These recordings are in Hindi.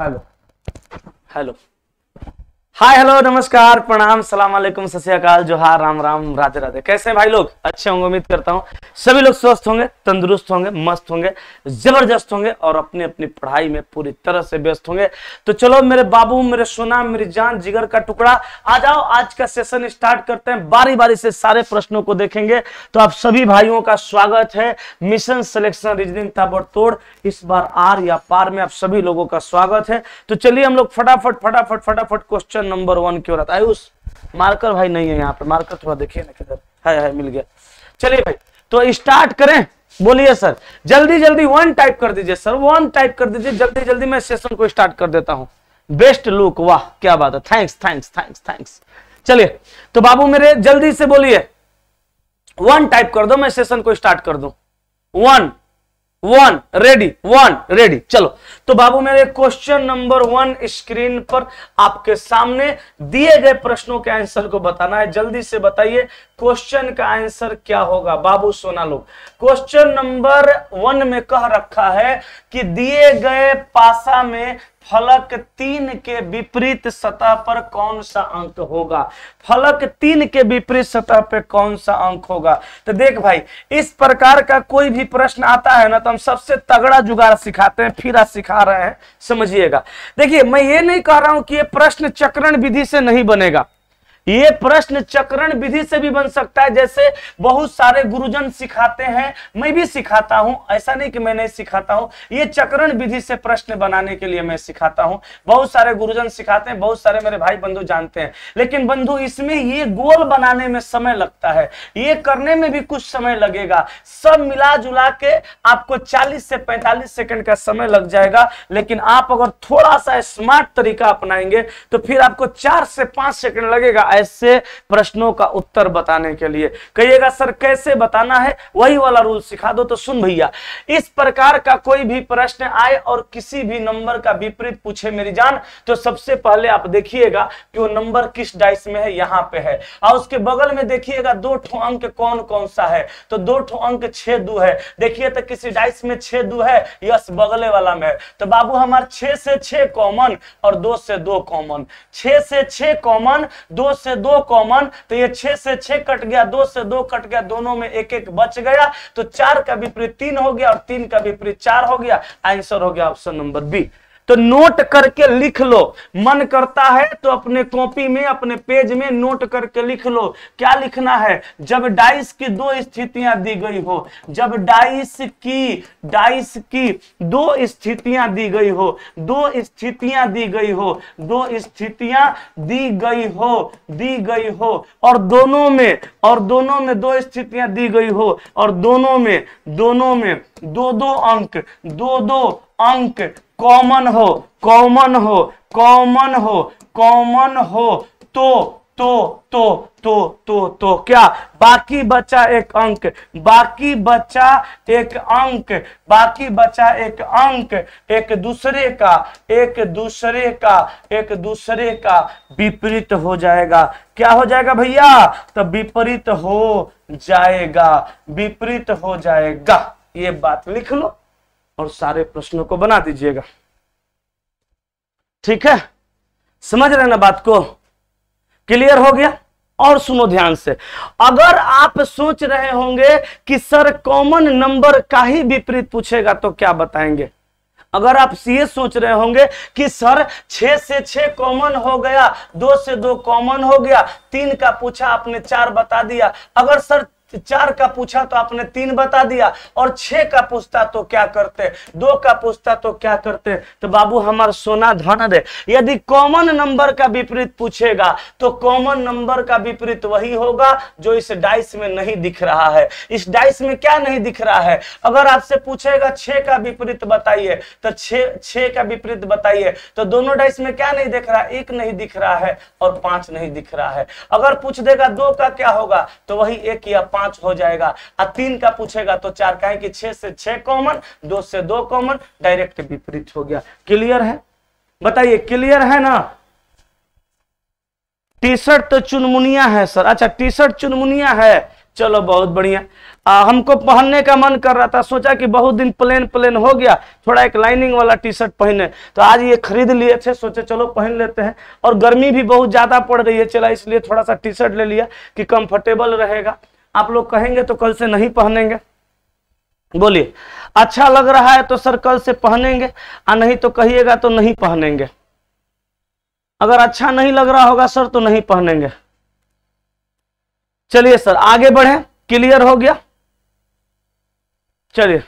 हेलो हेलो हाय हेलो नमस्कार प्रणाम सलाम वालेकुम सत्याकाल जोहार राम राम राधे राधे कैसे हैं भाई लोग अच्छे होंगे उम्मीद करता हूँ सभी लोग स्वस्थ होंगे तंदुरुस्त होंगे मस्त होंगे जबरदस्त होंगे और अपनी अपनी पढ़ाई में पूरी तरह से व्यस्त होंगे तो चलो मेरे बाबू मेरे सोना मेरी जान जिगर का टुकड़ा आ जाओ आज का सेशन स्टार्ट करते हैं बारी बारी से सारे प्रश्नों को देखेंगे तो आप सभी भाइयों का स्वागत है मिशन सिलेक्शन रीजनिंग ताबड़तोड़ इस बार आर या पार में आप सभी लोगों का स्वागत है तो चलिए हम लोग फटाफट फटाफट फटाफट क्वेश्चन नंबर वन क्यों रहता है आयुष मार्कर भाई नहीं है यहाँ पे मार्कर थोड़ा देखिए ना किधर है, है मिल गया चलिए भाई तो स्टार्ट करें बोलिए सर जल्दी जल्दी वन टाइप कर दीजिए सर वन टाइप कर दीजिए जल्दी जल्दी मैं सेशन को स्टार्ट कर देता हूँ बेस्ट लुक वाह क्या बात है थैंक्स थैंक्स थैंक्स थैंक्स चलिए तो बाबू मेरे जल्दी से बोलिए वन टाइप कर दो मैं सेशन को स्टार्ट कर दू one one ready one ready चलो तो बाबू मेरे क्वेश्चन नंबर वन स्क्रीन पर आपके सामने दिए गए प्रश्नों के आंसर को बताना है जल्दी से बताइए क्वेश्चन का आंसर क्या होगा बाबू सोना लोग क्वेश्चन नंबर वन में कह रखा है कि दिए गए पासा में फलक तीन के विपरीत सतह पर कौन सा अंक होगा फलक तीन के विपरीत सतह पर कौन सा अंक होगा तो देख भाई इस प्रकार का कोई भी प्रश्न आता है ना तो हम सबसे तगड़ा जुगाड़ सिखाते हैं फिर सिखा रहे हैं समझिएगा देखिए मैं ये नहीं कह रहा हूं कि ये प्रश्न चक्रण विधि से नहीं बनेगा ये प्रश्न चक्रण विधि से भी बन सकता है जैसे बहुत सारे गुरुजन सिखाते हैं मैं भी सिखाता हूं ऐसा नहीं कि मैं नहीं सिखाता हूं ये चक्रण विधि से प्रश्न बनाने के लिए मैं सिखाता हूं बहुत सारे गुरुजन सिखाते हैं बहुत सारे मेरे भाई बंधु जानते हैं लेकिन बंधु इसमें ये गोल बनाने में समय लगता है ये करने में भी कुछ समय लगेगा सब मिला जुला के आपको चालीस से पैंतालीस सेकेंड का समय लग जाएगा लेकिन आप अगर थोड़ा सा स्मार्ट तरीका अपनाएंगे तो फिर आपको चार से पांच सेकेंड लगेगा ऐसे प्रश्नों का उत्तर बताने के लिए कहिएगा सर कैसे बताना है वही वाला रूल सिखा दो तो सुन भैया इस प्रकार का कोई भी प्रश्न आए और किसी भी नंबर का विपरीत पूछे मेरी जान तो सबसे पहले आप देखिएगा कि वो नंबर किस डाइस में है यहाँ पे है और उसके बगल में देखिएगा दो ठो अंक कौन कौन सा है तो दो ठो अंक छे दू है देखिए तो किसी डाइस में छे दू है यस बगले वाला में तो बाबू हमारे छे से छे कॉमन और दो से दो कॉमन छे से छे कॉमन दो से दो कॉमन तो ये छह से छह कट गया दो से दो कट गया दोनों में एक एक बच गया तो चार का विपरीत तीन हो गया और तीन का विपरीत चार हो गया आंसर हो गया ऑप्शन नंबर बी तो नोट करके लिख लो मन करता है तो अपने कॉपी में अपने पेज में नोट करके लिख लो क्या लिखना है जब डाइस की दो स्थितियां दी गई हो जब डाइस की डाइस की दो स्थितियां दी गई हो दो स्थितियां दी गई हो दो स्थितियां दी गई हो दी गई हो और दोनों में और दोनों में दो स्थितियां दी गई हो और दोनों में दोनों में दो दो अंक दो दो अंक कॉमन हो कॉमन हो कॉमन हो कॉमन हो तो तो तो तो तो तो क्या बाकी बचा एक अंक बाकी बचा एक अंक बाकी बचा एक अंक एक दूसरे का एक दूसरे का एक दूसरे का विपरीत हो जाएगा क्या हो जाएगा भैया तो विपरीत हो जाएगा विपरीत हो जाएगा ये बात लिख लो और सारे प्रश्नों को बना दीजिएगा ठीक है समझ रहे ना बात को क्लियर हो गया और सुनो ध्यान से अगर आप सोच रहे होंगे कि सर कॉमन नंबर का ही विपरीत पूछेगा तो क्या बताएंगे अगर आप ये सोच रहे होंगे कि सर छे से छह कॉमन हो गया दो से दो कॉमन हो गया तीन का पूछा आपने चार बता दिया अगर सर चार का पूछा तो आपने तीन बता दिया और छह का पूछता तो क्या करते दो का पूछता तो क्या करते तो बाबू हमारे सोना धन दे यदि कॉमन नंबर का विपरीत पूछेगा तो कॉमन नंबर का विपरीत वही होगा जो इस डाइस में नहीं दिख रहा है इस डाइस में क्या नहीं दिख रहा है अगर आपसे पूछेगा छे का विपरीत बताइए तो छे छे का विपरीत बताइए तो दोनों डाइस में क्या नहीं दिख रहा एक नहीं दिख रहा है और पांच नहीं दिख रहा है अगर पूछ देगा दो का क्या होगा तो वही एक या पांच पांच हो जाएगा और तीन का पूछेगा तो चार का है कि छह से छह कॉमन दो से दो कॉमन डायरेक्ट विपरीत हो गया क्लियर है बताइए क्लियर है ना टी शर्ट तो चुनमुनिया है सर अच्छा टी शर्ट चुनमुनिया है चलो बहुत बढ़िया आ, हमको पहनने का मन कर रहा था सोचा कि बहुत दिन प्लेन प्लेन हो गया थोड़ा एक लाइनिंग वाला टी शर्ट पहने तो आज ये खरीद लिए थे सोचे चलो पहन लेते हैं और गर्मी भी बहुत ज्यादा पड़ रही है चला इसलिए थोड़ा सा टी शर्ट ले लिया कि कंफर्टेबल रहेगा आप लोग कहेंगे तो कल से नहीं पहनेंगे बोलिए अच्छा लग रहा है तो सर कल से पहनेंगे और नहीं तो कहिएगा तो नहीं पहनेंगे अगर अच्छा नहीं लग रहा होगा सर तो नहीं पहनेंगे चलिए सर आगे बढ़े क्लियर हो गया चलिए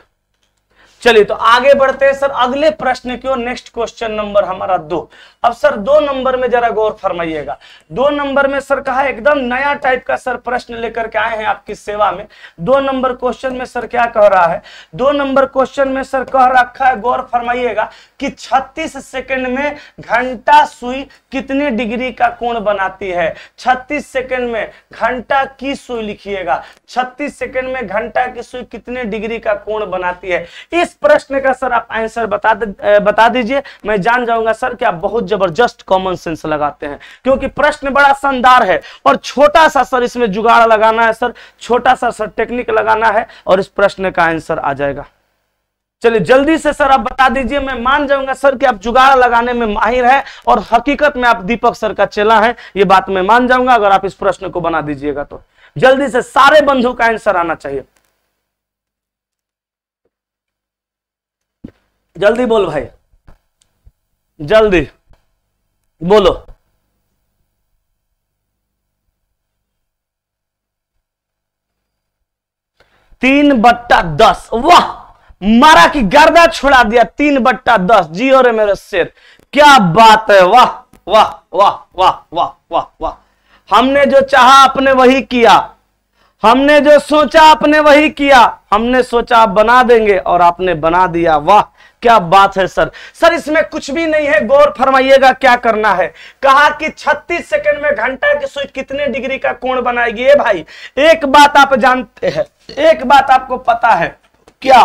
चलिए तो आगे बढ़ते हैं सर अगले प्रश्न की ओर नेक्स्ट क्वेश्चन नंबर हमारा दो अब सर दो नंबर में जरा गौर फरमाइएगा दो नंबर में सर कहा एकदम नया टाइप का सर प्रश्न लेकर के आए हैं आपकी सेवा में दो नंबर क्वेश्चन में सर क्या कह रहा है दो नंबर क्वेश्चन में सर कह रखा है गौर फरमाइएगा कि छत्तीस सेकेंड में घंटा सुई कितने डिग्री का कोण बनाती है छत्तीस सेकेंड में घंटा की सुई लिखिएगा छत्तीस सेकेंड में घंटा की सुई कितने डिग्री का कोण बनाती है इस इस प्रश्न का सर आप आंसर बता दे, बता दीजिए मैं जान जाऊंगा सर कि आप बहुत जबरदस्त कॉमन सेंस लगाते हैं क्योंकि प्रश्न बड़ा शानदार है और छोटा सा सर इसमें जुगाड़ लगाना है सर छोटा सा सर टेक्निक लगाना है और इस प्रश्न का आंसर आ जाएगा चलिए जल्दी से सर आप बता दीजिए मैं मान जाऊंगा सर कि आप जुगाड़ लगाने में माहिर है और हकीकत में आप दीपक सर का चेला है ये बात मैं मान जाऊंगा अगर आप इस प्रश्न को बना दीजिएगा तो जल्दी से सारे बंधु का आंसर आना चाहिए जल्दी बोल भाई जल्दी बोलो तीन बट्टा दस वाह मारा की गर्दा छुड़ा दिया तीन बट्टा दस जी और मेरे शेर क्या बात है वाह वाह वाह वाह वाह वाह वाह हमने जो चाहा आपने वही किया हमने जो सोचा आपने वही किया हमने सोचा आप बना देंगे और आपने बना दिया वाह क्या बात है सर सर इसमें कुछ भी नहीं है गौर फरमाइएगा क्या करना है कहा कि 36 सेकंड में घंटा की स्विच कितने डिग्री का कोण बनाएगी ए भाई एक बात आप जानते हैं एक बात आपको पता है क्या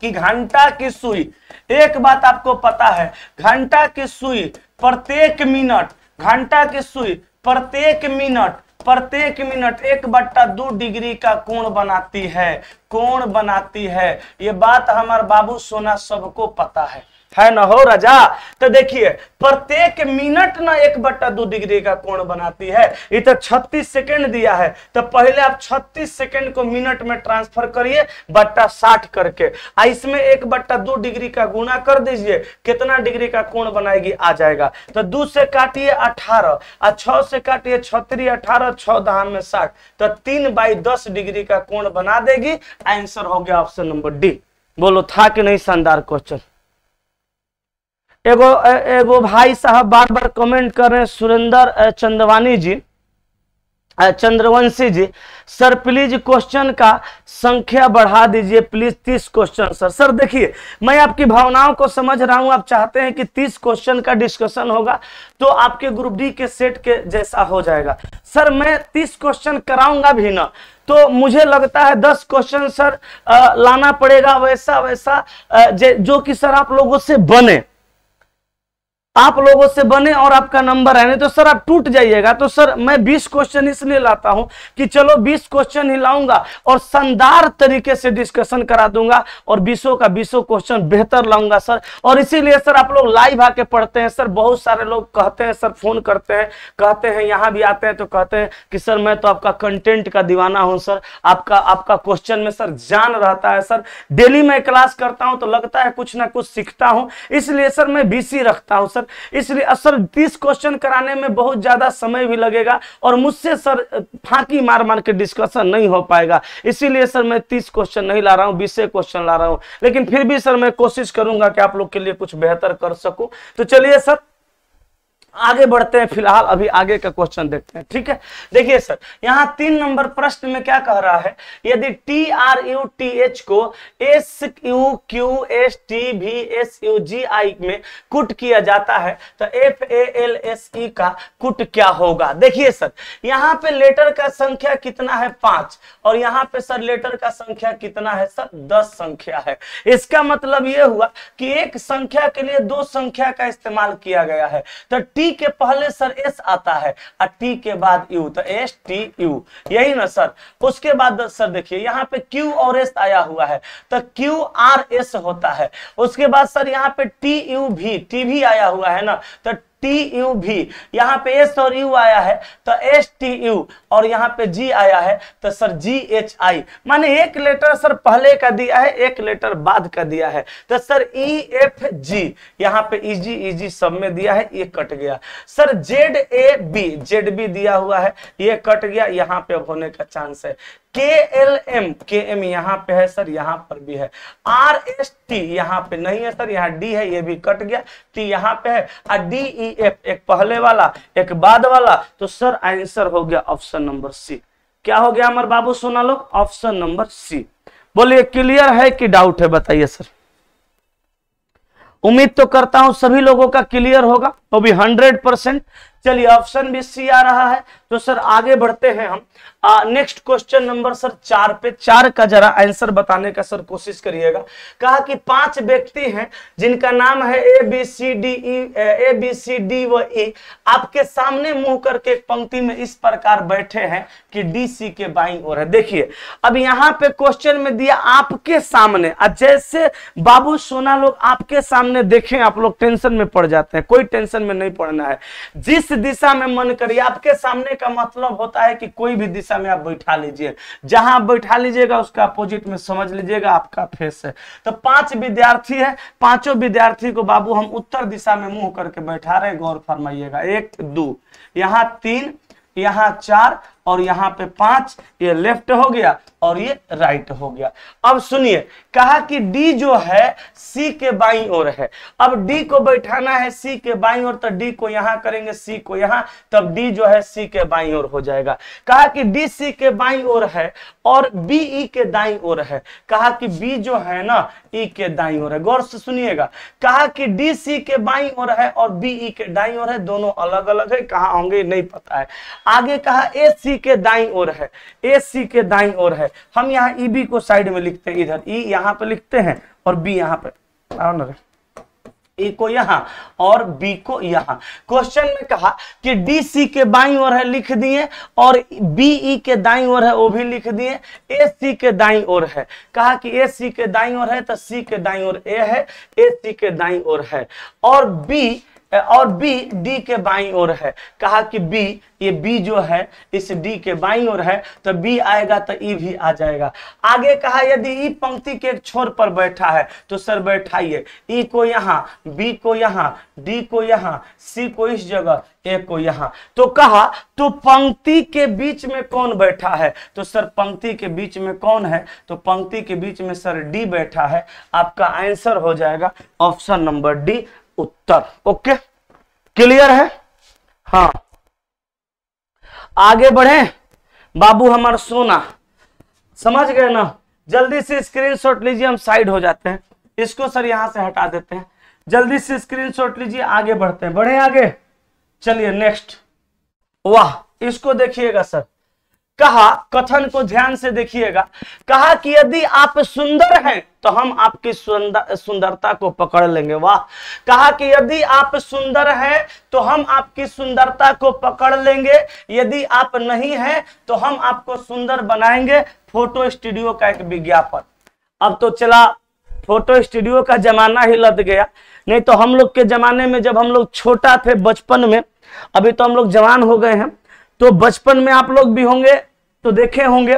कि घंटा की सुई एक बात आपको पता है घंटा की सुई प्रत्येक मिनट घंटा की सुई प्रत्येक मिनट प्रत्येक मिनट एक बट्टा दो डिग्री का कोण बनाती है कोण बनाती है ये बात हमारे बाबू सोना सबको पता है है ना हो राजा तो देखिए प्रत्येक मिनट ना एक बट्टा दो डिग्री का कोण बनाती है ये तो 36 सेकंड दिया है तो पहले आप 36 सेकंड को मिनट में ट्रांसफर करिए बट्टा 60 करके आ इसमें एक बट्टा दो डिग्री का गुणा कर दीजिए कितना डिग्री का कोण बनाएगी आ जाएगा तो दो से काटिए अठारह आ छह से काटिए छत्री अठारह छह दहान में साठ तो तीन बाई दस डिग्री का कोण बना देगी आंसर हो गया ऑप्शन नंबर डी बोलो था कि नहीं शानदार क्वेश्चन एगो एगो भाई साहब बार बार कमेंट कर रहे हैं Surendra Chandravani ji Chandravanshi ji sir please question का संख्या बढ़ा दीजिए प्लीज तीस क्वेश्चन सर सर देखिए मैं आपकी भावनाओं को समझ रहा हूं आप चाहते हैं कि तीस क्वेश्चन का डिस्कशन होगा तो आपके ग्रुप डी के सेट के जैसा हो जाएगा सर मैं तीस क्वेश्चन कराऊंगा भी ना तो मुझे लगता है दस क्वेश्चन सर आ, लाना पड़ेगा वैसा वैसा आ, जो कि सर आप लोगों से बने आप लोगों से बने और आपका नंबर आए नहीं तो सर आप टूट जाइएगा तो सर मैं 20 क्वेश्चन इसलिए लाता हूं कि चलो 20 क्वेश्चन ही लाऊंगा और शानदार तरीके से डिस्कशन करा दूंगा और बीसों का बीसों क्वेश्चन बेहतर लाऊंगा सर और इसीलिए सर आप लोग लाइव आके पढ़ते हैं सर बहुत सारे लोग कहते हैं सर फोन करते हैं कहते हैं यहाँ भी आते हैं तो कहते हैं कि सर मैं तो आपका कंटेंट का दीवाना हूं सर आपका आपका क्वेश्चन में सर जान रहता है सर डेली मैं क्लास करता हूं तो लगता है कुछ ना कुछ सीखता हूँ इसलिए सर मैं बीसी रखता हूँ सर सर इसलिए सर तीस क्वेश्चन कराने में बहुत ज़्यादा समय भी लगेगा और मुझसे सर फांकी मार मार के डिस्कशन नहीं हो पाएगा इसीलिए सर मैं तीस क्वेश्चन नहीं ला रहा हूँ बीस क्वेश्चन ला रहा हूँ लेकिन फिर भी सर मैं कोशिश करूंगा कि आप लोग के लिए कुछ बेहतर कर सकूँ तो चलिए सर आगे बढ़ते हैं फिलहाल अभी आगे का क्वेश्चन देखते हैं ठीक है देखिए सर यहाँ तीन नंबर प्रश्न में क्या कह रहा है यदि T R U T H को S U Q S T भी एस यू जी आई में कुट किया जाता है तो F A L S E का कुट क्या होगा देखिए सर यहाँ पे लेटर का संख्या कितना है पांच और यहाँ पे सर लेटर का संख्या कितना है सर दस संख्या है इसका मतलब ये हुआ कि एक संख्या के लिए दो संख्या का इस्तेमाल किया गया है तो टी टी के पहले सर एस आता है और टी के बाद यू तो एस टी यू यही ना सर उसके बाद सर देखिए यहाँ पे क्यू और एस आया हुआ है तो क्यू आर एस होता है उसके बाद सर यहाँ पे टी यू भी टी भी आया हुआ है ना तो टी यू भी यहाँ पे एस और यू आया है तो एस टी यू और यहाँ पे जी आया है तो सर जी एच आई माने एक लेटर सर पहले का दिया है एक लेटर बाद का दिया है तो सर ई एफ जी यहाँ पे इजी e इजी e सब में दिया है ये कट गया sir Z A B Z B दिया हुआ है ये कट गया यहाँ पे होने का चांस है के एल एम के एम यहाँ पे है सर यहाँ पर भी है आर एस टी यहाँ पे नहीं है सर यहाँ डी है ये भी कट गया टी यहाँ पे है और डी ई e एफ एक पहले वाला एक बाद वाला तो सर आंसर हो गया ऑप्शन नंबर सी क्या हो गया अमर बाबू सोना लोग ऑप्शन नंबर सी बोलिए क्लियर है कि डाउट है बताइए सर उम्मीद तो करता हूं सभी लोगों का क्लियर होगा तो भी हंड्रेड परसेंट चलिए ऑप्शन भी सी आ रहा है तो सर आगे बढ़ते हैं हम नेक्स्ट क्वेश्चन नंबर सर चार पे चार का जरा आंसर बताने का सर कोशिश करिएगा कहा कि पांच व्यक्ति हैं जिनका नाम है e, A B C D E A B C D व ई e। आपके सामने मुंह करके पंक्ति में इस प्रकार बैठे हैं कि डी सी के बाई और है देखिए अब यहाँ पे क्वेश्चन में दिया आपके सामने जैसे बाबू सोना लोग आपके सामने देखें आप लोग टेंशन में पड़ जाते हैं कोई टेंशन में नहीं पड़ना है जिस दिशा में मन करिए आपके सामने का मतलब होता है कि कोई भी दिशा में आप बैठा लीजिए जहां आप बैठा लीजिएगा उसका अपोजिट में समझ लीजिएगा आपका फेस है तो पांच विद्यार्थी है पांचों विद्यार्थी को बाबू हम उत्तर दिशा में मुंह करके बैठा रहे गौर फरमाइएगा एक दो यहाँ तीन यहाँ चार और यहाँ पे पांच ये लेफ्ट हो गया और ये राइट हो गया अब सुनिए कहा कि डी जो है सी के बाई ओर है अब डी को बैठाना है सी के बाई ओर तो डी को यहां करेंगे सी को यहां तब डी जो है सी के बाई ओर हो जाएगा कहा कि डी सी के बाई ओर है और बी ई e के दाई ओर है कहा कि बी जो है ना ई e के दाई ओर है गौर से सुनिएगा कहा कि डी सी के बाई ओर है और बी ई e के दाई ओर है दोनों अलग अलग है कहा होंगे नहीं पता है आगे कहा ए सी सी के दाई ओर है ए सी के दाई ओर है हम यहाँ ई e बी को साइड में लिखते हैं इधर ई e यहाँ पे लिखते हैं और बी यहाँ पे ए e को यहां और बी को यहां क्वेश्चन में कहा कि डी सी के बाई ओर है लिख दिए और बी ई के दाई ओर है वो भी लिख दिए ए सी के दाई ओर है कहा कि ए सी के दाई ओर है तो सी के दाई ओर ए है ए सी के दाई ओर है और बी और बी डी के बाई ओर है कहा कि बी ये बी जो है इस डी के बाई ओर है तो बी आएगा तो ई e भी आ जाएगा आगे कहा यदि ई e पंक्ति के एक छोर पर बैठा है तो सर बैठाइए ई e को यहाँ बी को यहाँ डी को यहाँ सी को इस जगह ए को यहाँ तो कहा तो पंक्ति के बीच में कौन बैठा है तो सर पंक्ति के बीच में कौन है तो पंक्ति के बीच में सर डी बैठा है आपका आंसर हो जाएगा ऑप्शन नंबर डी उत्तर ओके क्लियर है हाँ आगे बढ़े बाबू हमार सोना समझ गए ना जल्दी से स्क्रीनशॉट लीजिए हम साइड हो जाते हैं इसको सर यहां से हटा देते हैं जल्दी से स्क्रीनशॉट लीजिए आगे बढ़ते हैं बढ़े आगे चलिए नेक्स्ट वाह इसको देखिएगा सर कहा कथन को ध्यान से देखिएगा कहा कि यदि आप सुंदर हैं तो हम आपकी सुंदर सुंदरता को पकड़ लेंगे वाह कहा कि यदि आप सुंदर हैं तो हम आपकी सुंदरता को पकड़ लेंगे यदि आप नहीं हैं तो हम आपको सुंदर बनाएंगे फोटो स्टूडियो का एक विज्ञापन अब तो चला फोटो स्टूडियो का जमाना ही लद गया नहीं तो हम लोग के जमाने में जब हम लोग छोटा थे बचपन में अभी तो हम लोग जवान हो गए हैं तो बचपन में आप लोग भी होंगे तो देखे होंगे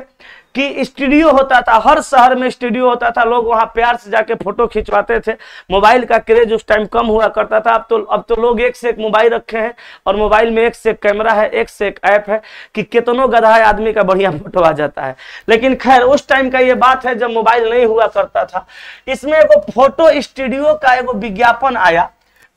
कि स्टूडियो होता था हर शहर में स्टूडियो होता था लोग वहां प्यार से जाके फोटो खिंचवाते थे मोबाइल का क्रेज उस टाइम कम हुआ करता था अब तो अब तो लोग एक से एक मोबाइल रखे हैं और मोबाइल में एक से एक कैमरा है एक से एक ऐप है कि कितनों गधा आदमी का बढ़िया फोटो आ जाता है लेकिन खैर उस टाइम का ये बात है जब मोबाइल नहीं हुआ करता था इसमें एगो फोटो स्टूडियो का एगो विज्ञापन आया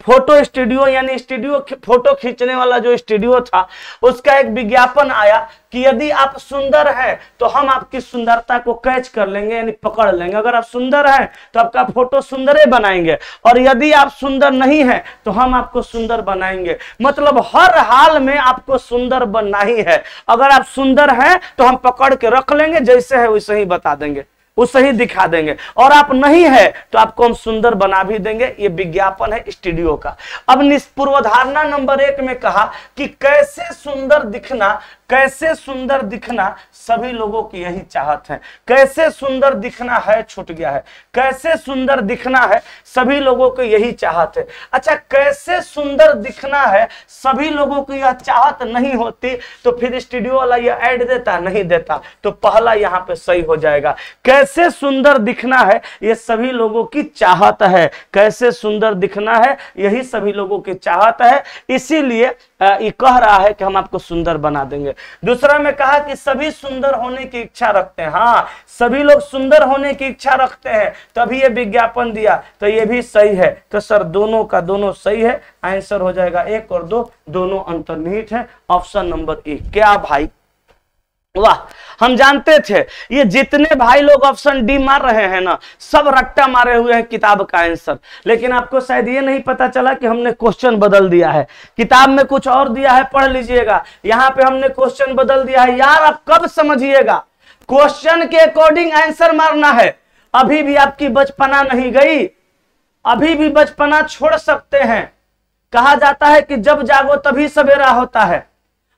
फोटो स्टूडियो यानी स्टूडियो फोटो खींचने वाला जो स्टूडियो था उसका एक विज्ञापन आया कि यदि आप सुंदर हैं तो हम आपकी सुंदरता को कैच कर लेंगे यानी पकड़ लेंगे अगर आप सुंदर हैं तो आपका फोटो सुंदर ही बनाएंगे और यदि आप सुंदर नहीं हैं तो हम आपको सुंदर बनाएंगे मतलब हर हाल में आपको सुंदर बनना ही है अगर आप सुंदर हैं तो हम पकड़ के रख लेंगे जैसे है वैसे ही बता देंगे उसे ही दिखा देंगे और आप नहीं है तो आपको हम सुंदर बना भी देंगे ये विज्ञापन है स्टूडियो का अब निष्पूर्वधारणा नंबर एक में कहा कि कैसे सुंदर दिखना कैसे सुंदर दिखना सभी लोगों की यही चाहत है कैसे सुंदर दिखना है छूट गया है कैसे सुंदर दिखना है सभी लोगों को यही चाहत है अच्छा कैसे सुंदर दिखना है सभी लोगों को यह चाहत नहीं होती तो फिर स्टूडियो वाला यह ऐड देता नहीं देता तो पहला यहां पे सही हो जाएगा कैसे सुंदर दिखना है यह सभी लोगों की चाहत है कैसे सुंदर दिखना है यही सभी लोगों की चाहत है इसीलिए ये कह रहा है कि हम आपको सुंदर बना देंगे दूसरा में कहा कि सभी सुंदर होने की इच्छा रखते हैं हाँ सभी लोग सुंदर होने की इच्छा रखते हैं तभी ये विज्ञापन दिया तो ये भी सही है तो सर दोनों का दोनों सही है आंसर हो जाएगा एक और दो दोनों अंतर्निहित है ऑप्शन नंबर एक क्या भाई वाह हम जानते थे ये जितने भाई लोग ऑप्शन डी मार रहे हैं ना सब रट्टा मारे हुए हैं किताब का आंसर लेकिन आपको शायद ये नहीं पता चला कि हमने क्वेश्चन बदल दिया है किताब में कुछ और दिया है पढ़ लीजिएगा यहाँ पे हमने क्वेश्चन बदल दिया है यार आप कब समझिएगा क्वेश्चन के अकॉर्डिंग आंसर मारना है अभी भी आपकी बचपना नहीं गई अभी भी बचपना छोड़ सकते हैं कहा जाता है कि जब जागो तभी सवेरा होता है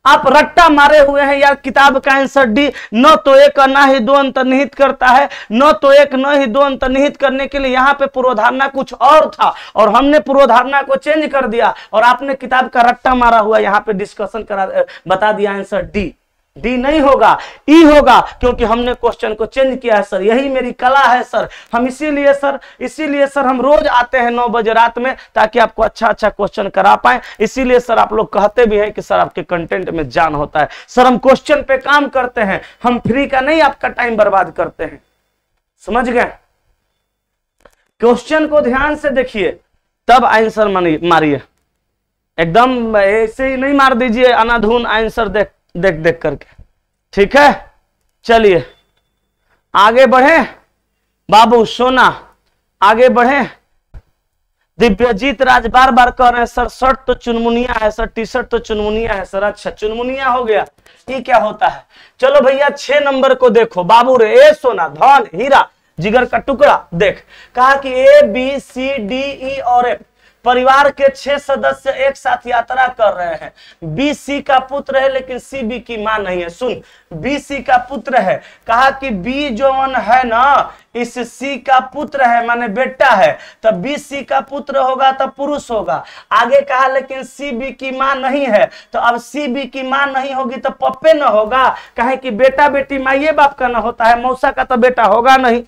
आप रट्टा मारे हुए हैं यार किताब का आंसर डी न तो एक न ही दो अंतर्निहित करता है न तो एक न ही दो अंतर्निहित करने के लिए यहाँ पे पूर्वधारणा कुछ और था और हमने पूर्वधारणा को चेंज कर दिया और आपने किताब का रट्टा मारा हुआ यहाँ पे डिस्कशन करा बता दिया आंसर डी डी नहीं होगा ई होगा क्योंकि हमने क्वेश्चन को चेंज किया है सर यही मेरी कला है सर हम इसीलिए सर इसीलिए सर हम रोज आते हैं नौ बजे रात में ताकि आपको अच्छा अच्छा क्वेश्चन करा पाए इसीलिए सर आप लोग कहते भी हैं कि सर आपके कंटेंट में जान होता है सर हम क्वेश्चन पे काम करते हैं हम फ्री का नहीं आपका टाइम बर्बाद करते हैं समझ गए क्वेश्चन को ध्यान से देखिए तब आंसर मारिए एकदम ऐसे ही नहीं मार दीजिए अनाधुन आंसर देख देख देख करके ठीक है चलिए आगे बढ़े बाबू सोना आगे बढ़े दिव्यजीत राज बार बार कह रहे हैं सर शर्ट तो चुनमुनिया है सर टी शर्ट तो चुनमुनिया है सर अच्छा चुनमुनिया हो गया ये क्या होता है चलो भैया छह नंबर को देखो बाबू रे ए सोना धन हीरा जिगर का टुकड़ा देख कहा कि ए बी सी डी ई और एफ परिवार के छह सदस्य एक साथ यात्रा कर रहे हैं बी सी का पुत्र है लेकिन सी बी की मां नहीं है सुन बी सी का पुत्र है कहा कि बी जोन है ना इस सी का पुत्र है माने बेटा है तो बी सी का पुत्र होगा तो पुरुष होगा आगे कहा लेकिन सी बी की मां नहीं है तो अब सी बी की मां नहीं होगी तो पप्पे ना होगा कहे कि बेटा बेटी माइये बाप का ना होता है मौसा का तो बेटा होगा नहीं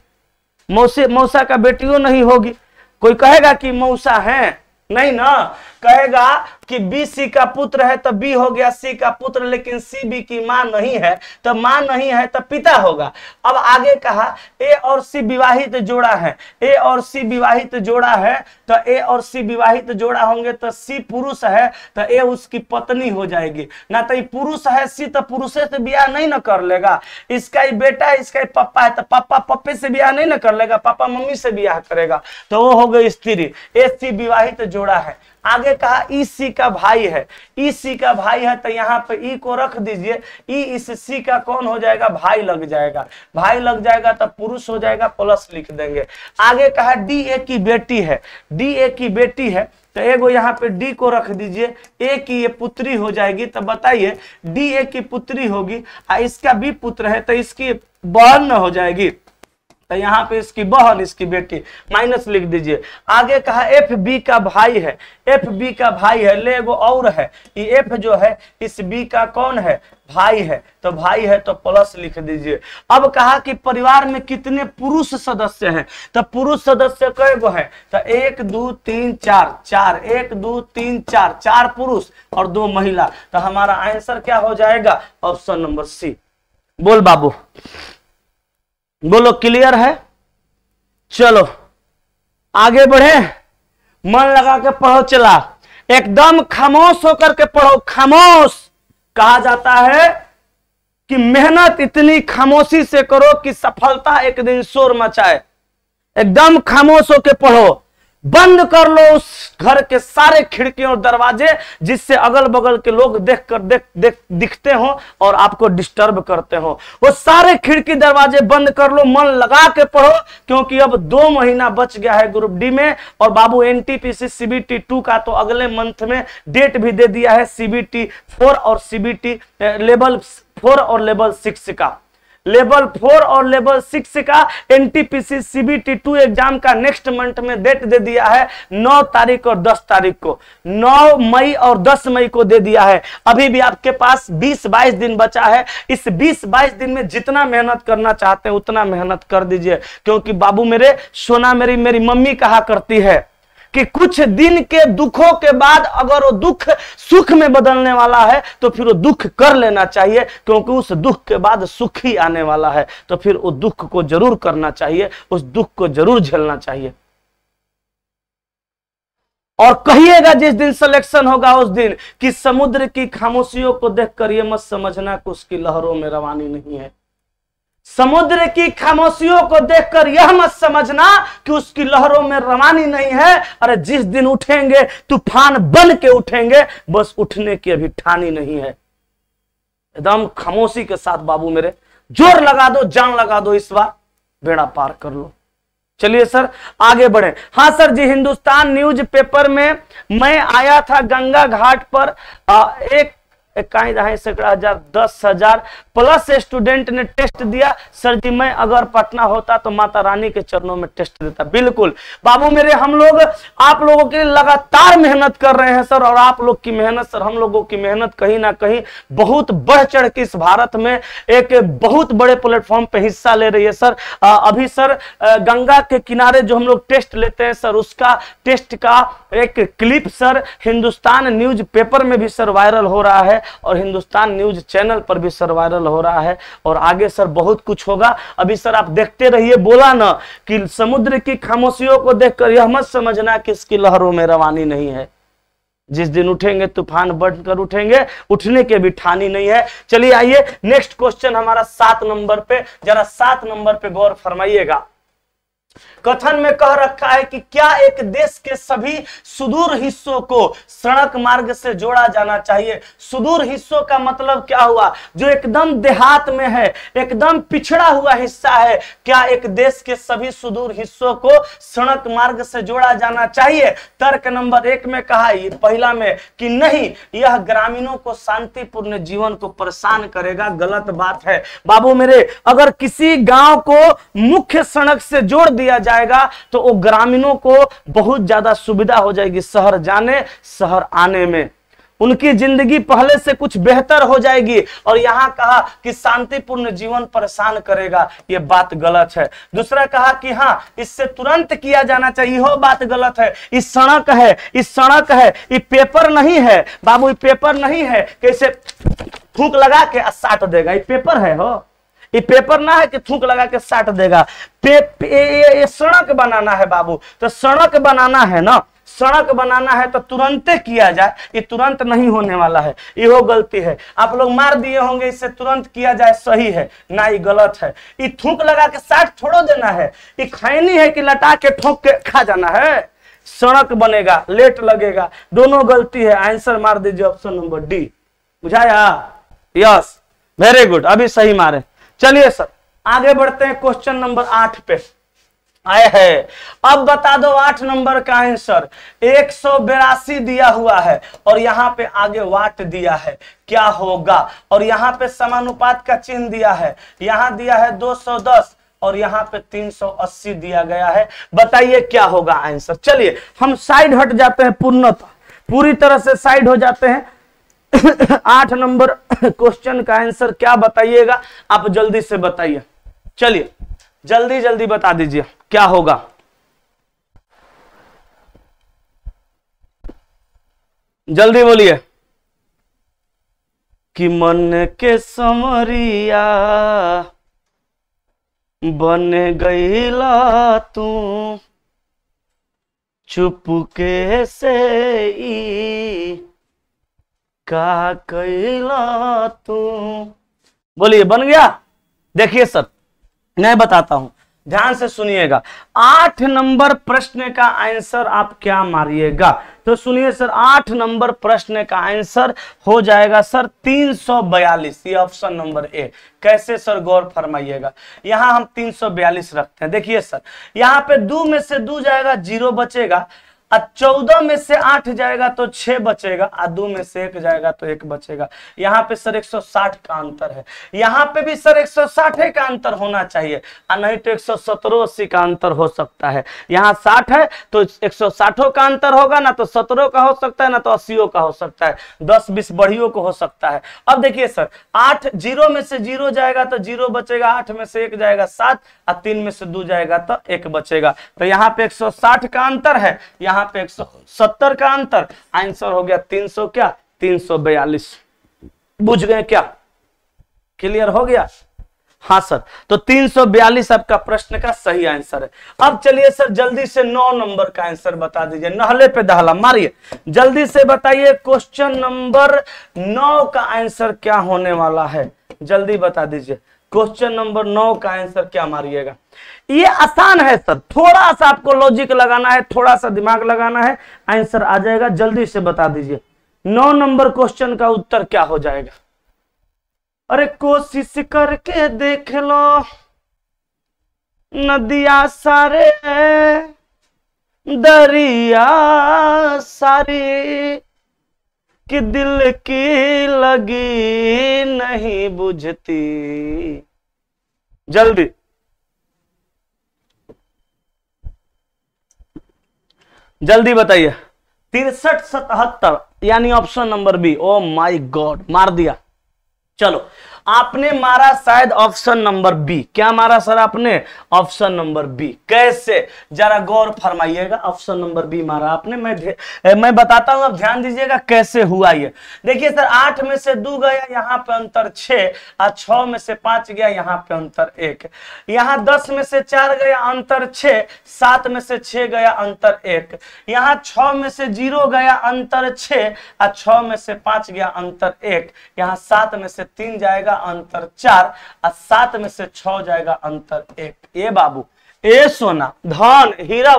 मौसी मौसा का बेटियों नहीं होगी कोई कहेगा कि मौसा है नहीं ना कहेगा कि बी सी का पुत्र है तो बी हो गया सी का पुत्र लेकिन सी बी की मां नहीं है तो मां नहीं है तो पिता होगा अब आगे कहा ए और सी विवाहित जोड़ा है ए और सी विवाहित जोड़ा है तो ए और सी विवाहित जोड़ा होंगे तो सी पुरुष है तो ए उसकी पत्नी हो जाएगी ना तो पुरुष है सी तो पुरुषे से ब्याह नहीं ना कर लेगा इसका ही बेटा इसका ही पप्पा है तो पापा पप्पे से ब्याह नहीं ना कर लेगा पापा मम्मी से ब्याह करेगा तो वो हो गई स्त्री ए सी विवाहित जोड़ा है आगे कहा ई सी का भाई है ई सी का भाई है तो यहाँ पे ई को रख दीजिए ई इस सी का कौन हो जाएगा भाई लग जाएगा भाई लग जाएगा तो पुरुष हो जाएगा प्लस लिख देंगे आगे कहा डी ए की बेटी है डी ए की बेटी है तो एगो यहाँ पे डी को रख दीजिए ए की ये पुत्री हो जाएगी तो बताइए डी ए की पुत्री होगी आ इसका भी पुत्र है तो इसकी बहन हो जाएगी तो यहाँ पे इसकी बहन इसकी बेटी माइनस लिख दीजिए आगे कहा एफ बी का भाई है एफ बी का भाई है ले वो और है ये एफ जो है इस बी का कौन है भाई है तो भाई है तो प्लस लिख दीजिए अब कहा कि परिवार में कितने पुरुष सदस्य हैं तो पुरुष सदस्य कै गो है तो एक दो तीन चार चार एक दो तीन चार चार पुरुष और दो महिला तो हमारा आंसर क्या हो जाएगा ऑप्शन नंबर सी बोल बाबू बोलो क्लियर है चलो आगे बढ़े मन लगा के पढ़ो चला एकदम खामोश होकर के पढ़ो खामोश कहा जाता है कि मेहनत इतनी खामोशी से करो कि सफलता एक दिन शोर मचाए एकदम खामोश होकर पढ़ो बंद कर लो उस घर के सारे खिड़की और दरवाजे जिससे अगल बगल के लोग देख कर देख देख दिखते हो और आपको डिस्टर्ब करते हो वो सारे खिड़की दरवाजे बंद कर लो मन लगा के पढ़ो क्योंकि अब दो महीना बच गया है ग्रुप डी में और बाबू एनटीपीसी सीबीटी टू का तो अगले मंथ में डेट भी दे दिया है सीबीटी फोर और सीबीटी लेवल फोर और लेवल सिक्स का लेवल फोर और लेवल सिक्स का एनटीपीसी सीबीटी टू एग्जाम का नेक्स्ट मंथ में डेट दे दिया है नौ तारीख और दस तारीख को नौ मई और दस मई को दे दिया है अभी भी आपके पास बीस बाईस दिन बचा है इस बीस बाईस दिन में जितना मेहनत करना चाहते हैं उतना मेहनत कर दीजिए क्योंकि बाबू मेरे सोना मेरी मेरी मम्मी कहा करती है कि कुछ दिन के दुखों के बाद अगर वो दुख सुख में बदलने वाला है तो फिर वो दुख कर लेना चाहिए क्योंकि उस दुख के बाद सुख ही आने वाला है तो फिर वो दुख को जरूर करना चाहिए उस दुख को जरूर झेलना चाहिए और कहिएगा जिस दिन सिलेक्शन होगा उस दिन कि समुद्र की खामोशियों को देखकर यह मत समझना कि उसकी लहरों में रवानी नहीं है समुद्र की खामोशियों को देखकर यह मत समझना कि उसकी लहरों में रवानी नहीं है अरे जिस दिन उठेंगे तूफान बन के उठेंगे बस उठने की अभी ठानी नहीं है एकदम खामोशी के साथ बाबू मेरे जोर लगा दो जान लगा दो इस बार बेड़ा पार कर लो चलिए सर आगे बढ़े हाँ sir ji Hindustan news paper में मैं आया था गंगा घाट पर आ, एक इक्कीस दहाई सैकड़ा हजार दस हजार प्लस स्टूडेंट ने टेस्ट दिया सर जी मैं अगर पटना होता तो माता रानी के चरणों में टेस्ट देता बिल्कुल बाबू मेरे हम लोग आप लोगों के लगातार मेहनत कर रहे हैं सर और आप लोग की मेहनत सर हम लोगों की मेहनत कहीं ना कहीं बहुत बढ़ चढ़ के इस भारत में एक बहुत बड़े प्लेटफॉर्म पे हिस्सा ले रही है सर अभी सर गंगा के किनारे जो हम लोग टेस्ट लेते हैं सर उसका टेस्ट का एक clip sir Hindustan news paper में भी सर वायरल हो रहा है और हिंदुस्तान न्यूज चैनल पर भी सर वायरल हो रहा है और आगे सर बहुत कुछ होगा अभी सर आप देखते रहिए बोला ना कि समुद्र की खामोशियों को देखकर यह मत समझना कि इसकी लहरों में रवानी नहीं है जिस दिन उठेंगे तूफान बढ़कर उठेंगे उठने के भी ठानी नहीं है चलिए आइए नेक्स्ट क्वेश्चन हमारा सात नंबर पे जरा सात नंबर पे गौर फरमाइएगा कथन में कह रखा है कि क्या एक देश के सभी सुदूर हिस्सों को सड़क मार्ग से जोड़ा जाना चाहिए सुदूर हिस्सों का मतलब क्या हुआ जो एकदम देहात में है एकदम पिछड़ा हुआ हिस्सा है क्या एक देश के सभी सुदूर हिस्सों को सड़क मार्ग से जोड़ा जाना चाहिए तर्क नंबर एक में कहा है, पहला में कि नहीं यह ग्रामीणों को शांतिपूर्ण जीवन को परेशान करेगा गलत बात है बाबू मेरे अगर किसी गाँव को मुख्य सड़क से जोड़ दिया जाएगा तो वो ग्रामीणों को बहुत ज्यादा सुविधा हो जाएगी शहर जाने शहर आने में उनकी जिंदगी पहले से कुछ बेहतर हो जाएगी और यहाँ कहा कि शांतिपूर्ण जीवन परेशान करेगा ये बात गलत है दूसरा कहा कि हाँ इससे तुरंत किया जाना चाहिए हो बात गलत है इस सड़क है इस सड़क है ये पेपर नहीं है बाबू ये पेपर नहीं है कैसे फूक लगा के साट देगा ये पेपर है हो ये पेपर ना है कि थूक लगा के साट देगा पे, पे ये, ये सड़क बनाना है बाबू तो सड़क बनाना है ना सड़क बनाना है तो तुरंत किया जाए ये तुरंत नहीं होने वाला है ये हो गलती है आप लोग मार दिए होंगे इसे तुरंत किया जाए सही है ना ये गलत है ये थूक लगा के साठ छोड़ो देना है ये खैनी है कि लटा के ठोक के खा जाना है सड़क बनेगा लेट लगेगा दोनों गलती है आंसर मार दीजिए ऑप्शन नंबर डी बुझाया यस वेरी गुड अभी सही मारे चलिए सर आगे बढ़ते हैं क्वेश्चन नंबर आठ पे आए है अब बता दो आठ नंबर का आंसर एक सौ बेरासी दिया हुआ है और यहाँ पे आगे वाट दिया है क्या होगा और यहाँ पे समानुपात का चिन्ह दिया है यहाँ दिया है दो सौ दस और यहाँ पे 380 दिया गया है बताइए क्या होगा आंसर चलिए हम साइड हट जाते हैं पूर्णतः पूरी तरह से साइड हो जाते हैं आठ नंबर क्वेश्चन का आंसर क्या बताइएगा आप जल्दी से बताइए चलिए जल्दी जल्दी बता दीजिए क्या होगा जल्दी बोलिए कि मन के समरिया बन गई तू चुपके से ई का कैला तू बोलिए बन गया देखिए सर मैं बताता हूं ध्यान से सुनिएगा आठ नंबर प्रश्न का आंसर आप क्या मारिएगा तो सुनिए सर आठ नंबर प्रश्न का आंसर हो जाएगा सर तीन सौ बयालीस ये ऑप्शन नंबर ए कैसे सर गौर फरमाइएगा यहाँ हम तीन सौ बयालीस रखते हैं देखिए सर यहाँ पे दो में से दो जाएगा जीरो बचेगा चौदह में से आठ जाएगा तो छह बचेगा और दो में से एक जाएगा तो एक बचेगा यहाँ पे सर 160 का अंतर है यहाँ पे भी सर 160 साठ का अंतर होना चाहिए और नहीं तो एक सौ का अंतर हो सकता है यहाँ 60 है तो 160 का अंतर होगा ना तो सत्रह का हो सकता है ना तो अस्सी का हो सकता है दस बीस बढ़ियों का हो सकता है अब देखिए सर आठ जीरो में से जीरो जाएगा तो जीरो बचेगा आठ में से एक जाएगा सात और तीन में से दो जाएगा तो एक बचेगा तो यहाँ पे एक का अंतर है यहाँ यहाँ पे 170 का अंतर आंसर हो गया 300 क्या 342 बुझ गए क्या क्लियर हो गया हाँ सर तो 342 आपका प्रश्न का सही आंसर है अब चलिए सर जल्दी से नौ नंबर का आंसर बता दीजिए नहले पे दहला मारिए जल्दी से बताइए क्वेश्चन नंबर नौ का आंसर क्या होने वाला है जल्दी बता दीजिए क्वेश्चन नंबर नौ का आंसर क्या मारिएगा ये आसान है सर थोड़ा सा आपको लॉजिक लगाना है थोड़ा सा दिमाग लगाना है आंसर आ जाएगा जल्दी से बता दीजिए नौ नंबर क्वेश्चन का उत्तर क्या हो जाएगा अरे कोशिश करके देख लो नदिया सारे दरिया सारी कि दिल की लगी नहीं बुझती जल्दी जल्दी बताइए तिरसठ सतहत्तर यानी option number B oh my god मार दिया चलो आपने मारा शायद ऑप्शन नंबर बी क्या मारा सर आपने ऑप्शन नंबर बी कैसे जरा गौर फरमाइएगा ऑप्शन नंबर बी मारा आपने मैं मैं बताता हूं आप ध्यान दीजिएगा कैसे हुआ ये देखिए सर आठ में से दो गया यहाँ पे अंतर छ और छ में से पांच गया यहाँ पे अंतर एक यहाँ दस में से चार गया अंतर छ सात में से छ गया अंतर एक यहाँ छ में से जीरो गया अंतर छः और छ में से पांच गया अंतर एक यहाँ सात में से तीन जाएगा अंतर चार और सात में से छ जाएगा अंतर एक ए बाबू ए सोना धन हीरा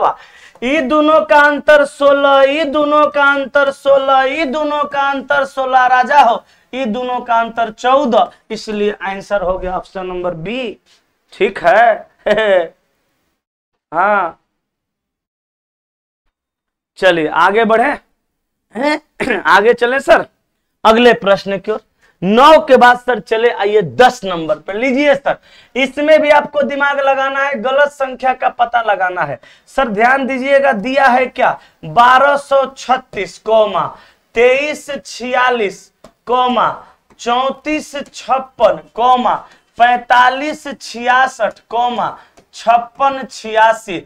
दोनों का अंतर सोलह ई दोनों का अंतर सोलह ई दोनों का अंतर सोलह राजा हो ई दोनों का अंतर चौदह इसलिए आंसर हो गया ऑप्शन नंबर बी ठीक है हाँ चलिए आगे बढ़े आगे चले सर अगले प्रश्न की ओर नौ के बाद सर चले आइए दस नंबर पर लीजिए सर इसमें भी आपको दिमाग लगाना है गलत संख्या का पता लगाना है सर ध्यान दीजिएगा दिया है क्या बारह सौ छत्तीस कोमा तेईस छियालीस कोमा चौतीस छप्पन कोमा पैतालीस छियासठ कोमा छप्पन छियासी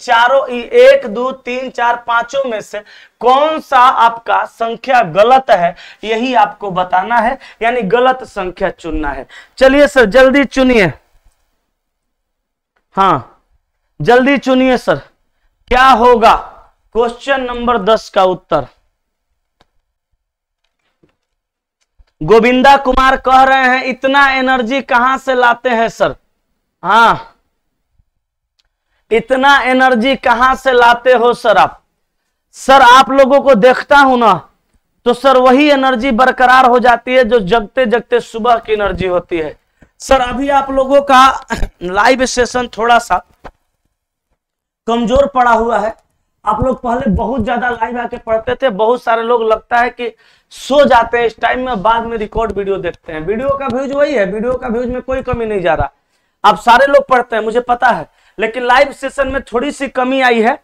चारों एक दो तीन चार पांचों में से कौन सा आपका संख्या गलत है यही आपको बताना है यानी गलत संख्या चुनना है चलिए सर जल्दी चुनिए हाँ जल्दी चुनिए सर क्या होगा क्वेश्चन नंबर दस का उत्तर गोविंदा कुमार कह रहे हैं इतना एनर्जी कहां से लाते हैं सर हाँ इतना एनर्जी कहां से लाते हो सर आप सर आप लोगों को देखता हूं ना तो सर वही एनर्जी बरकरार हो जाती है जो जगते जगते सुबह की एनर्जी होती है सर अभी आप लोगों का लाइव सेशन थोड़ा सा कमजोर पड़ा हुआ है आप लोग पहले बहुत ज्यादा लाइव आके पढ़ते थे बहुत सारे लोग लगता है कि सो जाते हैं इस टाइम में बाद में रिकॉर्ड वीडियो देखते हैं वीडियो का व्यूज वही है वीडियो का व्यूज में कोई कमी नहीं जा रहा आप सारे लोग पढ़ते हैं मुझे पता है लेकिन लाइव सेशन में थोड़ी सी कमी आई है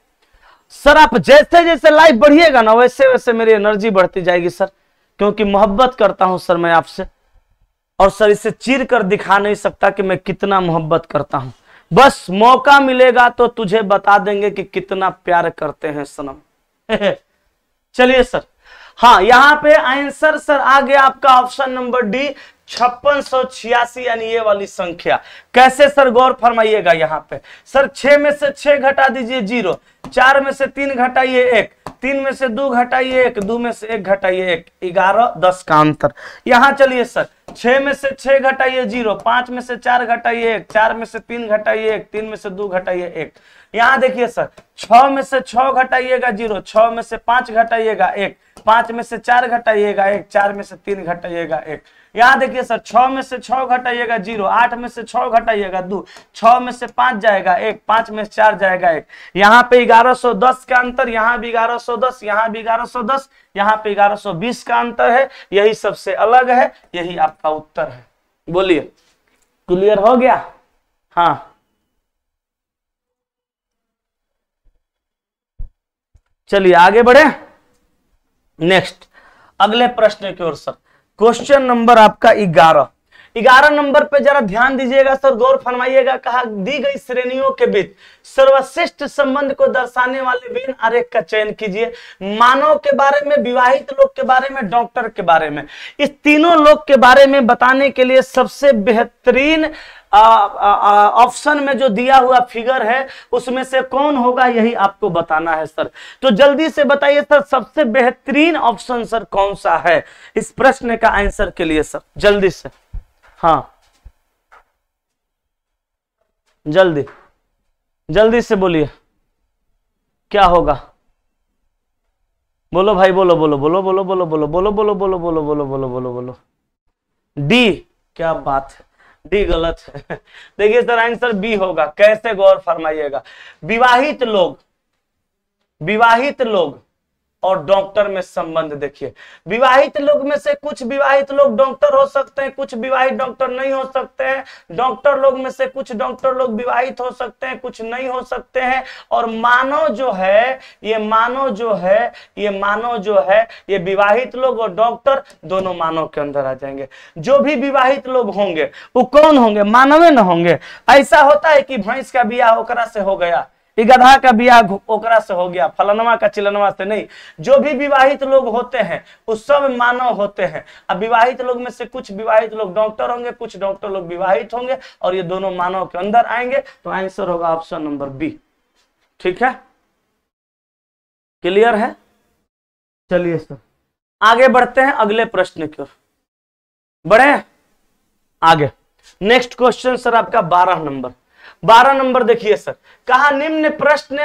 सर आप जैसे जैसे लाइव बढ़िएगा ना वैसे वैसे मेरी एनर्जी बढ़ती जाएगी सर क्योंकि मोहब्बत करता हूं सर मैं आपसे और सर इसे चीर कर दिखा नहीं सकता कि मैं कितना मोहब्बत करता हूं बस मौका मिलेगा तो तुझे बता देंगे कि कितना प्यार करते हैं सनम चलिए सर हाँ यहां पे आंसर सर आ गया आपका ऑप्शन नंबर डी छप्पन सौ छियासी यानी ये वाली संख्या कैसे सर गौर फरमाइएगा यहाँ पे सर छ में से छह घटा दीजिए जीरो चार में से तीन घटाइए एक तीन में से दो घटाइए एक दो में से एक घटाइए एक ग्यारह दस का अंतर यहाँ चलिए सर छ में से छह घटाइए जीरो पांच में से चार घटाइए एक चार में से तीन घटाइए एक तीन में से दो घटाइए एक यहां देखिए सर छ में से छ घटाइएगा जीरो छ में से पांच घटाइएगा एक पांच में से चार घटाइएगा एक चार में से तीन घटाइएगा एक यहाँ देखिए सर छ में से छ घटाइएगा जीरो आठ में से छ घटाइएगा दो छ में से पांच जाएगा एक पांच में से चार जाएगा एक यहाँ पे ग्यारह सौ दस का अंतर यहाँ भी ग्यारह सौ दस यहाँ भी ग्यारह सौ दस यहाँ पे ग्यारह सौ बीस का अंतर है यही सबसे अलग है यही आपका उत्तर है बोलिए क्लियर हो गया हाँ चलिए आगे बढ़े नेक्स्ट अगले प्रश्न की ओर सर क्वेश्चन नंबर आपका ग्यारह ग्यारह नंबर पे जरा ध्यान दीजिएगा सर गौर फरमाइएगा कहा दी गई श्रेणियों के बीच सर्वश्रेष्ठ संबंध को दर्शाने वाले बिन आरेख का चयन कीजिए मानव के बारे में विवाहित लोग के बारे में डॉक्टर के बारे में इस तीनों लोग के बारे में बताने के लिए सबसे बेहतरीन ऑप्शन में जो दिया हुआ फिगर है उसमें से कौन होगा यही आपको बताना है सर तो जल्दी से बताइए सर सबसे बेहतरीन ऑप्शन सर कौन सा है इस प्रश्न का आंसर के लिए सर जल्दी से हाँ जल्दी जल्दी से बोलिए क्या होगा बोलो भाई बोलो बोलो बोलो बोलो बोलो बोलो बोलो बोलो बोलो बोलो बोलो बोलो बोलो बोलो डी क्या बात है डी गलत है देखिए सर आंसर बी होगा कैसे गौर फरमाइएगा विवाहित लोग विवाहित लोग और डॉक्टर में संबंध देखिए विवाहित लोग में से कुछ विवाहित लोग डॉक्टर हो सकते हैं कुछ विवाहित डॉक्टर नहीं हो सकते हैं डॉक्टर लोग में से कुछ डॉक्टर लोग विवाहित हो सकते हैं कुछ नहीं हो सकते हैं और मानव जो है ये मानव जो है ये मानव जो है ये विवाहित लोग और डॉक्टर दोनों मानव के अंदर आ जाएंगे जो भी विवाहित लोग होंगे वो कौन होंगे मानवे न होंगे ऐसा होता है कि भैंस का बिया ओकरा से हो गया गधा का ब्याह ओकरा से हो गया फलनवा का चिलनवा से नहीं जो भी विवाहित लोग होते हैं उस सब मानव होते हैं अब विवाहित लोग में से कुछ विवाहित लोग डॉक्टर होंगे कुछ डॉक्टर लोग विवाहित होंगे और ये दोनों मानव के अंदर आएंगे तो आंसर होगा ऑप्शन नंबर बी ठीक है क्लियर है चलिए सर आगे बढ़ते हैं अगले प्रश्न की ओर बढ़े आगे नेक्स्ट क्वेश्चन सर आपका बारह नंबर बारह नंबर देखिए सर कहा निम्न प्रश्न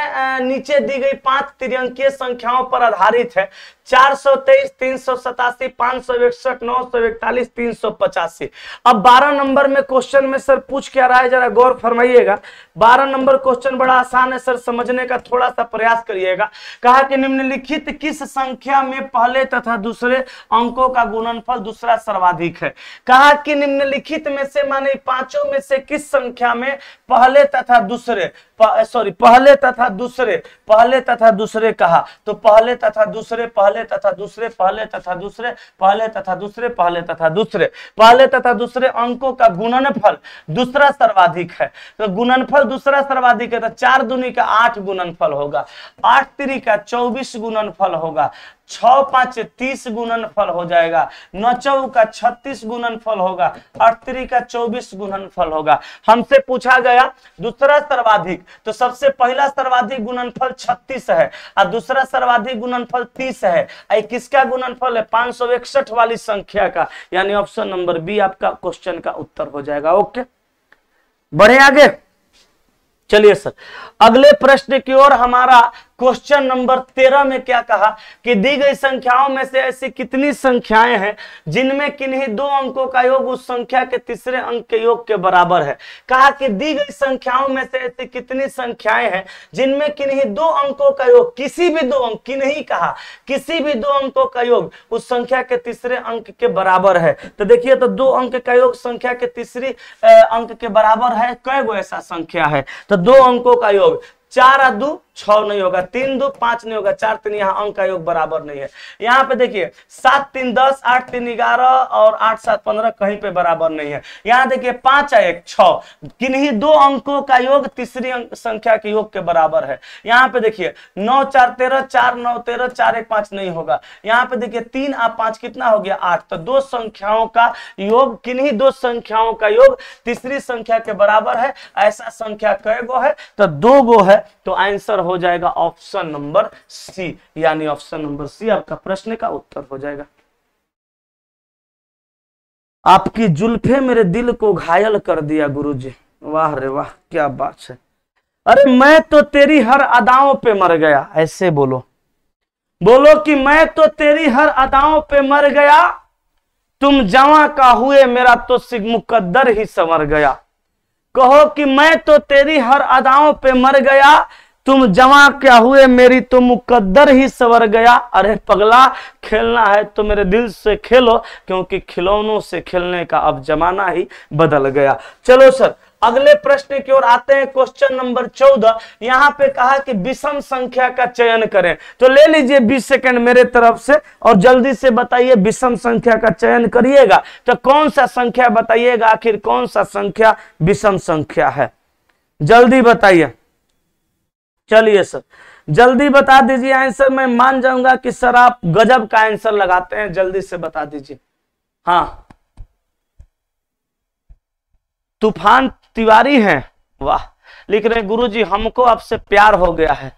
नीचे दी गई पांच त्रियंकीय संख्याओं पर आधारित है चार सौ तेईस तीन सौ सतासी पांच सौ इकसठ नौ सौ इकतालीस तीन सौ पचासी अब बारह नंबर में क्वेश्चन में सर पूछ क्या रहा है जरा गौर फरमाइएगा बारह नंबर क्वेश्चन बड़ा आसान है सर समझने का थोड़ा सा प्रयास करिएगा कहा कि निम्नलिखित किस संख्या में पहले तथा दूसरे अंकों का गुणनफल दूसरा सर्वाधिक है कहा कि निम्नलिखित में से माने पांचों में से किस संख्या में पहले तथा दूसरे सॉरी पहले तथा दूसरे पहले तथा दूसरे कहा तो पहले तथा दूसरे पहले तथा दूसरे पहले तथा दूसरे पहले तथा दूसरे पहले तथा दूसरे पहले तथा दूसरे अंकों का गुणनफल दूसरा सर्वाधिक है तो गुणनफल दूसरा सर्वाधिक है तो चार दुनिया का आठ गुणनफल होगा आठ तिरी का चौबीस गुणनफल होगा छ पांच तीस गुणन फल हो जाएगा नौ का छत्तीस गुणन फल होगा अड़तरी का चौबीस गुणन फल होगा हमसे पूछा गया दूसरा सर्वाधिक तो सबसे पहला सर्वाधिक गुणन फल छत्तीस है और दूसरा सर्वाधिक गुणन फल तीस है आई किसका गुणन फल है पांच वाली संख्या का यानी ऑप्शन नंबर बी आपका क्वेश्चन का उत्तर हो जाएगा ओके बढ़े आगे चलिए सर अगले प्रश्न की ओर हमारा क्वेश्चन नंबर तेरह में क्या कहा कि दी गई संख्याओं में से ऐसी कितनी संख्याएं हैं जिनमें किन्हीं दो अंकों का योग उस संख्या के तीसरे अंक के योग के बराबर है कहा कि दी गई संख्याओं में से ऐसी कितनी संख्याएं हैं जिनमें किन्हीं दो अंकों का योग किसी भी दो अंक किन्हीं कहा किसी भी दो अंकों का योग उस संख्या के तीसरे अंक के बराबर है तो देखिए तो दो अंक का योग संख्या के तीसरी अंक के बराबर है कै गो ऐसा संख्या है तो दो अंकों का योग चार दो छ नहीं होगा तीन दो पांच नहीं होगा चार तीन यहाँ अंक का योग बराबर नहीं है यहाँ पे देखिए सात तीन दस आठ तीन ग्यारह और आठ सात पंद्रह कहीं पे बराबर नहीं है यहाँ देखिए पांच एक छ किन्हीं दो अंकों का योग तीसरी संख्या के योग के बराबर है यहाँ पे देखिए नौ चार तेरह चार नौ तेरह चार एक पांच नहीं होगा यहाँ पे देखिए तीन आ पांच कितना हो गया आठ तो दो संख्याओं का योग किन्हीं दो संख्याओं का योग तीसरी संख्या के बराबर है ऐसा संख्या कै गो है तो दो गो है तो आंसर हो जाएगा ऑप्शन नंबर सी यानी ऑप्शन नंबर सी आपका प्रश्न का उत्तर हो जाएगा आपकी जुल्फे मेरे दिल को घायल कर दिया गुरुजी वाह रे वाह क्या बात है अरे मैं तो तेरी हर अदाओं पे मर गया ऐसे बोलो बोलो कि मैं तो तेरी हर अदाओं पे मर गया तुम जवा का हुए मेरा तो मुकदर ही समर गया कहो कि मैं तो तेरी हर अदाओं पे मर गया तुम जमा क्या हुए मेरी तो मुकद्दर ही सवर गया अरे पगला खेलना है तो मेरे दिल से खेलो क्योंकि खिलौनों से खेलने का अब जमाना ही बदल गया चलो सर अगले प्रश्न की ओर आते हैं क्वेश्चन नंबर चौदह यहाँ पे कहा कि विषम संख्या का चयन करें तो ले लीजिए बीस सेकंड मेरे तरफ से और जल्दी से बताइए विषम संख्या का चयन करिएगा तो कौन सा संख्या बताइएगा आखिर कौन सा संख्या विषम संख्या है जल्दी बताइए चलिए सर जल्दी बता दीजिए आंसर मैं मान जाऊंगा कि सर आप गजब का आंसर लगाते हैं जल्दी से बता दीजिए हाँ तूफान तिवारी हैं वाह लिख रहे हैं गुरु जी हमको आपसे प्यार हो गया है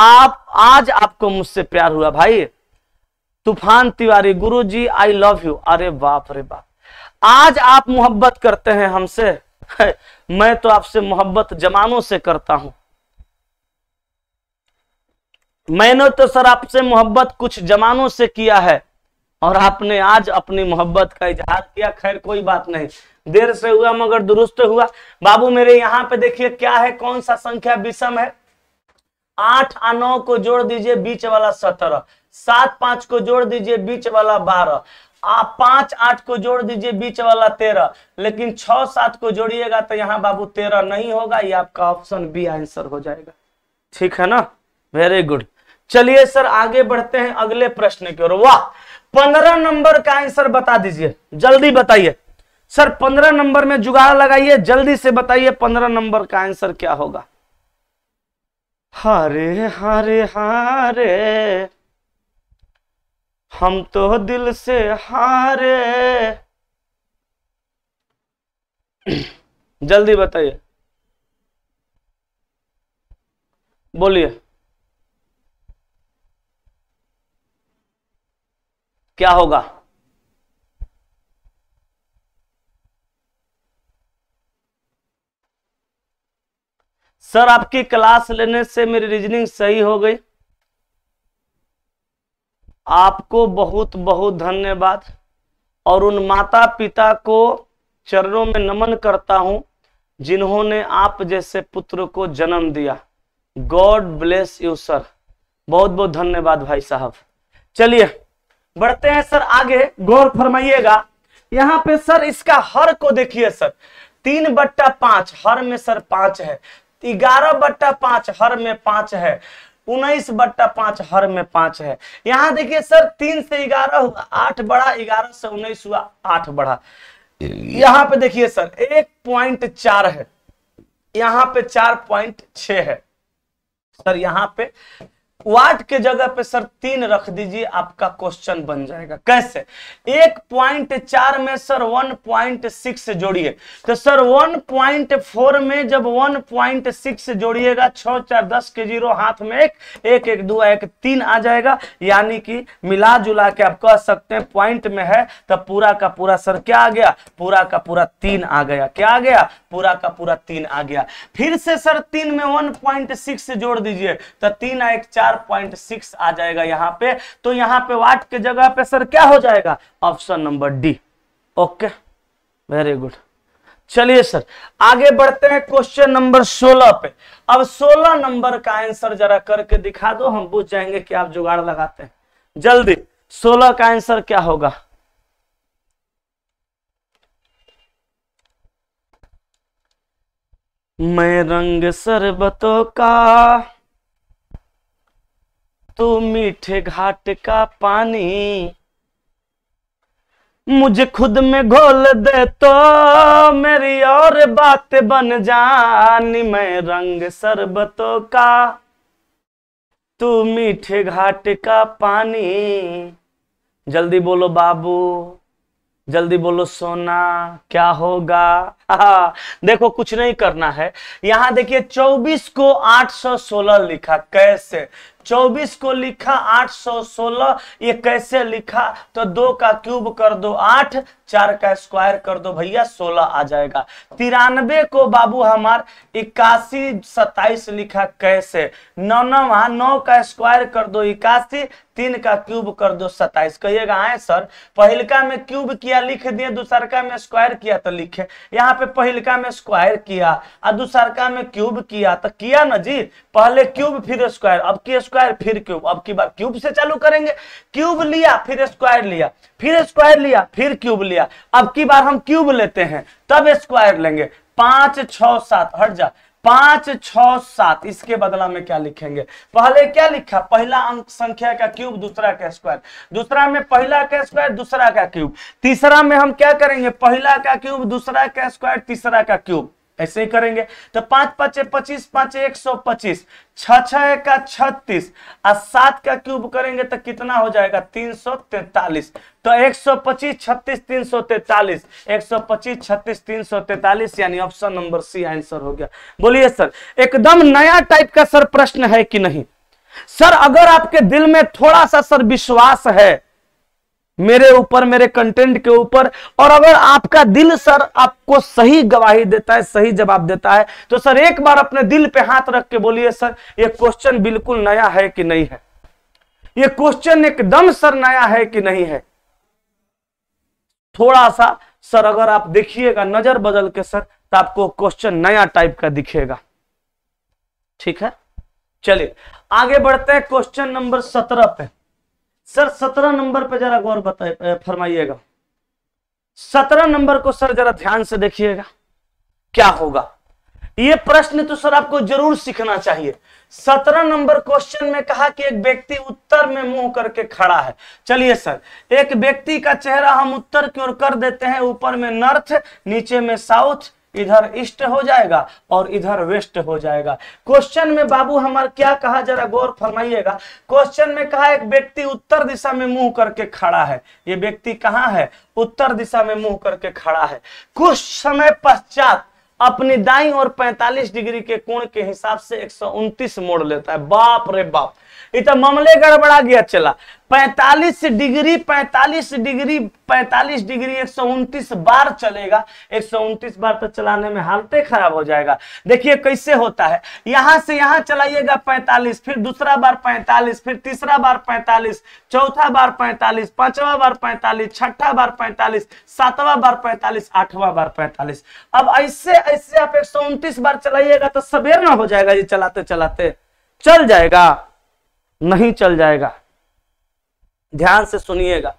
आप आज आपको मुझसे प्यार हुआ भाई तूफान तिवारी गुरु जी आई लव यू अरे बाप रे बाप आज आप मोहब्बत करते हैं हमसे मैं तो आपसे मोहब्बत जमानों से करता हूं मैंने तो सर आपसे मोहब्बत कुछ जमानों से किया है और आपने आज अपनी मोहब्बत का इजहार किया खैर कोई बात नहीं देर से हुआ मगर दुरुस्त हुआ बाबू मेरे यहाँ पे देखिए क्या है कौन सा संख्या विषम है आठ आ नौ को जोड़ दीजिए बीच वाला सत्रह सात पांच को जोड़ दीजिए बीच वाला बारह आप पांच आठ को जोड़ दीजिए बीच वाला तेरह लेकिन छ सात को जोड़िएगा तो यहाँ बाबू तेरह नहीं होगा ये आपका ऑप्शन बी आंसर हो जाएगा ठीक है ना वेरी गुड चलिए सर आगे बढ़ते हैं अगले प्रश्न की ओर वाह पंद्रह नंबर का आंसर बता दीजिए जल्दी बताइए सर पंद्रह नंबर में जुगाड़ लगाइए जल्दी से बताइए पंद्रह नंबर का आंसर क्या होगा हरे हरे हारे हम तो दिल से हारे जल्दी बताइए बोलिए क्या होगा सर आपकी क्लास लेने से मेरी रीजनिंग सही हो गई आपको बहुत बहुत धन्यवाद और उन माता पिता को चरणों में नमन करता हूं जिन्होंने आप जैसे पुत्र को जन्म दिया गॉड ब्लेस यू सर बहुत बहुत धन्यवाद भाई साहब चलिए बढ़ते हैं सर आगे गौर फरमाइएगा यहाँ पे सर इसका हर को देखिए सर तीन बट्टा पांच हर में सर पांच है ग्यारह बट्टा पांच हर में पांच है उन्नीस बट्टा पांच हर में पांच है यहाँ देखिए सर तीन से ग्यारह हुआ आठ बढ़ा ग्यारह से उन्नीस हुआ आठ बढ़ा यहाँ पे देखिए सर एक पॉइंट चार है यहाँ पे चार पॉइंट छ है सर यहाँ पे वाट के जगह पे सर तीन रख दीजिए आपका क्वेश्चन बन जाएगा कैसे एक पॉइंट चार में सर वन पॉइंट सिक्स जोड़िए तो सर वन पॉइंट फोर में जब वन पॉइंट सिक्स जोड़िएगा छ चार दस के जीरो हाथ में एक एक एक दो एक तीन आ जाएगा यानी कि मिला जुला के आप कह सकते हैं पॉइंट में है तो पूरा का पूरा सर क्या आ गया पूरा का पूरा तीन आ गया क्या आ गया पूरा का पूरा तीन आ गया फिर से सर तीन में वन पॉइंट सिक्स जोड़ दीजिए तो तीन एक चार 4.6 आ जाएगा यहाँ पे तो यहाँ पे वाट के जगह पे सर क्या हो जाएगा option number D okay very good चलिए सर आगे बढ़ते हैं क्वेश्चन नंबर 16 पे अब 16 नंबर का आंसर जरा करके दिखा दो हम पूछ जाएंगे कि आप जुगाड़ लगाते हैं जल्दी 16 का आंसर क्या होगा मैं रंग शरबतों का तो मीठे घाट का पानी मुझे खुद में घोल दे तो मेरी और बात बन जानी मैं रंग शरबतों का तू मीठे घाट का पानी जल्दी बोलो बाबू जल्दी बोलो सोना क्या होगा देखो कुछ नहीं करना है यहां देखिए 24 को 816 लिखा कैसे चौबीस को लिखा आठ सौ सोलह ये कैसे लिखा तो दो का क्यूब कर दो आठ चार का स्क्वायर कर दो भैया सोलह आ जाएगा तिरानवे को बाबू हमार इक्यासी सताइस लिखा कैसे नौ नौ नौ का स्क्वायर कर दो इक्यासी तीन का क्यूब कर दो सताइस कहिएगा आए सर पहलका में क्यूब किया लिख दिए दूसरका में स्क्वायर किया तो लिखे यहाँ पे पहलका में स्क्वायर किया और दूसरका में क्यूब किया तो किया ना जी पहले क्यूब फिर स्क्वायर अब किया स्क्वायर फिर क्यूब अब की बार क्यूब से चालू करेंगे क्यूब लिया फिर स्क्वायर लिया फिर स्क्वायर लिया फिर क्यूब लिया अब की बार हम क्यूब लेते हैं तब स्क्वायर लेंगे पांच छ सात हट जा पांच छ सात इसके बदला में क्या लिखेंगे पहले क्या लिखा पहला अंक संख्या का क्यूब दूसरा का स्क्वायर दूसरा में पहला का स्क्वायर दूसरा का क्यूब तीसरा में हम क्या करेंगे पहला का क्यूब दूसरा का स्क्वायर तीसरा का क्यूब ऐसे ही करेंगे तो पांच पांच पच्चीस पांच एक सौ पच्चीस छह का छत्तीस और सात का क्यूब करेंगे तो कितना हो जाएगा तीन सौ तैतालीस तो एक सौ पच्चीस छत्तीस तीन सौ तैतालीस एक सौ पच्चीस छत्तीस तीन सौ तैतालीस यानी ऑप्शन नंबर सी आंसर हो गया बोलिए सर एकदम नया टाइप का सर प्रश्न है कि नहीं सर अगर आपके दिल में थोड़ा सा सर विश्वास है मेरे ऊपर मेरे कंटेंट के ऊपर और अगर आपका दिल सर आपको सही गवाही देता है सही जवाब देता है तो सर एक बार अपने दिल पे हाथ रख के बोलिए सर ये क्वेश्चन बिल्कुल नया है कि नहीं है ये क्वेश्चन एकदम सर नया है कि नहीं है थोड़ा सा सर अगर आप देखिएगा नजर बदल के सर तो आपको क्वेश्चन नया टाइप का दिखेगा ठीक है चलिए आगे बढ़ते हैं क्वेश्चन नंबर सत्रह पे सर सत्रह नंबर पर जरा गौर बताए फरमाइएगा सत्रह नंबर को सर जरा ध्यान से देखिएगा क्या होगा ये प्रश्न तो सर आपको जरूर सीखना चाहिए सत्रह नंबर क्वेश्चन में कहा कि एक व्यक्ति उत्तर में मुंह करके खड़ा है चलिए सर एक व्यक्ति का चेहरा हम उत्तर की ओर कर देते हैं ऊपर में नॉर्थ नीचे में साउथ इधर ईस्ट हो जाएगा और इधर वेस्ट हो जाएगा क्वेश्चन में बाबू हमारे क्या कहा जरा गौर फरमाइएगा क्वेश्चन में कहा एक व्यक्ति उत्तर दिशा में मुंह करके खड़ा है ये व्यक्ति कहाँ है उत्तर दिशा में मुंह करके खड़ा है कुछ समय पश्चात अपनी दाई और 45 डिग्री के कोण के हिसाब से एक मोड़ लेता है बाप रे बाप इतना मामले गड़बड़ा गया चला पैतालीस डिग्री पैतालीस डिग्री पैतालीस डिग्री एक सौ बार चलेगा एक सौ बार तो चलाने में हालते खराब हो जाएगा देखिए कैसे होता है यहां से यहां चलाइएगा पैतालीस फिर दूसरा बार पैंतालीस फिर तीसरा बार पैंतालीस चौथा बार पैंतालीस पांचवा बार पैंतालीस छठा बार पैंतालीस सातवां बार पैंतालीस आठवां बार पैंतालीस अब ऐसे ऐसे आप एक बार चलाइएगा तो सवेर ना हो जाएगा ये चलाते चलाते चल जाएगा नहीं चल जाएगा ध्यान से सुनिएगा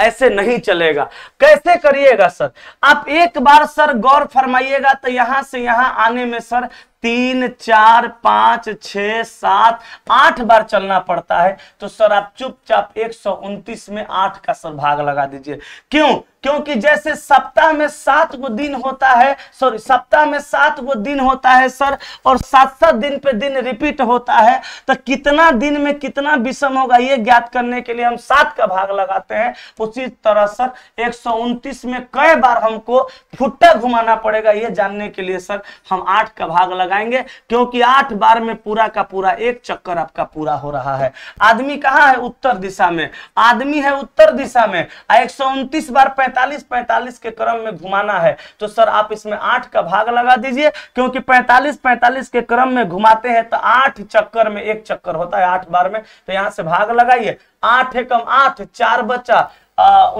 ऐसे नहीं चलेगा कैसे करिएगा सर आप एक बार सर गौर फरमाइएगा तो यहां से यहां आने में सर तीन चार पांच छ सात आठ बार चलना पड़ता है तो सर आप चुपचाप एक सौ उनतीस में आठ का सर भाग लगा दीजिए क्यों क्योंकि जैसे सप्ताह में सात गो दिन होता है सॉरी सप्ताह में सात गो दिन होता है सर और सात सात दिन पे दिन रिपीट होता है तो कितना दिन में कितना विषम होगा ये ज्ञात करने के लिए हम सात का भाग लगाते हैं उसी तरह सर एक में कई बार हमको फुट्टा घुमाना पड़ेगा ये जानने के लिए सर हम आठ का भाग लगा लगाएंगे क्योंकि आठ बार में पूरा का पूरा एक चक्कर आपका पूरा हो रहा है आदमी कहाँ है उत्तर दिशा में आदमी है उत्तर दिशा में एक बार पैंतालीस पैंतालीस के क्रम में घुमाना है तो सर आप इसमें आठ का भाग लगा दीजिए क्योंकि पैंतालीस पैंतालीस के क्रम में घुमाते हैं तो आठ चक्कर में एक चक्कर होता है आठ बार में तो यहां से भाग लगाइए आठ एकम आठ चार बचा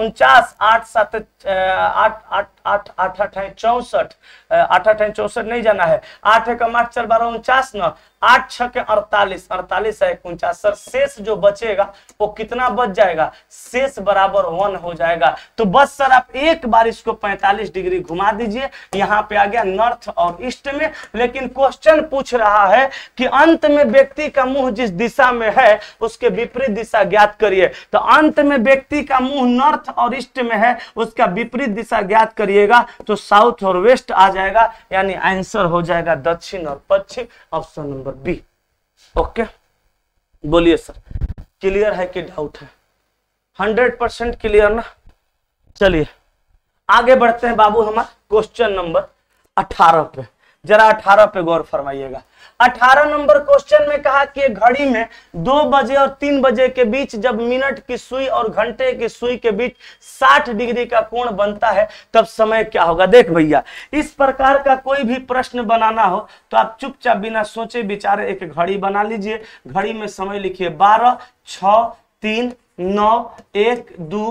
उनचास आठ सात आठ आठ आठ आठ अठाई चौसठ आठ अठाई चौसठ नहीं जाना है आठ एक आठ चल बारह उनचास न आठ छ के अड़तालीस अड़तालीस है उनचास सर शेष जो बचेगा वो कितना बच जाएगा शेष बराबर वन हो जाएगा तो बस सर आप एक बार इसको पैंतालीस डिग्री घुमा दीजिए यहाँ पे आ गया नॉर्थ और ईस्ट में लेकिन क्वेश्चन पूछ रहा है कि अंत में व्यक्ति का मुंह जिस दिशा में है उसके विपरीत दिशा ज्ञात करिए तो अंत में व्यक्ति का मुंह नॉर्थ और ईस्ट में है उसका विपरीत दिशा ज्ञात करिए करिएगा तो साउथ और वेस्ट आ जाएगा यानी आंसर हो जाएगा दक्षिण और पश्चिम ऑप्शन नंबर बी ओके बोलिए सर क्लियर है कि डाउट है हंड्रेड परसेंट क्लियर ना चलिए आगे बढ़ते हैं बाबू हमारे क्वेश्चन नंबर अठारह पे जरा अठारह पे गौर फरमाइएगा अठारह नंबर क्वेश्चन में कहा कि घड़ी में दो बजे और तीन बजे के बीच जब मिनट की सुई और घंटे की सुई के बीच साठ डिग्री का कोण बनता है तब समय क्या होगा देख भैया इस प्रकार का कोई भी प्रश्न बनाना हो तो आप चुपचाप बिना सोचे विचारे एक घड़ी बना लीजिए घड़ी में समय लिखिए बारह छ तीन नौ एक दो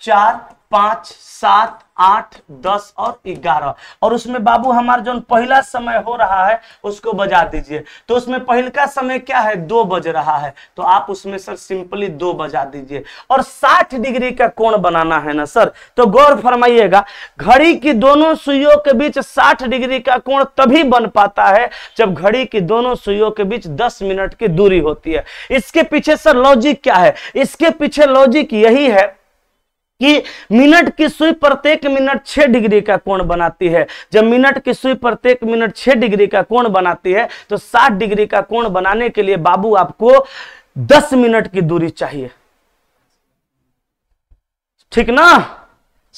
चार पांच सात आठ दस और ग्यारह और उसमें बाबू हमारा जो पहला समय हो रहा है उसको बजा दीजिए तो उसमें पहला समय क्या है दो बज रहा है तो आप उसमें सर सिंपली दो बजा दीजिए और साठ डिग्री का कोण बनाना है ना सर तो गौर फरमाइएगा घड़ी की दोनों सुइयों के बीच साठ डिग्री का कोण तभी बन पाता है जब घड़ी की दोनों सुइयों के बीच दस मिनट की दूरी होती है इसके पीछे सर लॉजिक क्या है इसके पीछे लॉजिक यही है कि मिनट की सुई प्रत्येक मिनट छह डिग्री का कोण बनाती है जब मिनट की सुई प्रत्येक मिनट छह डिग्री का कोण बनाती है तो सात डिग्री का कोण बनाने के लिए बाबू आपको दस मिनट की दूरी चाहिए ठीक ना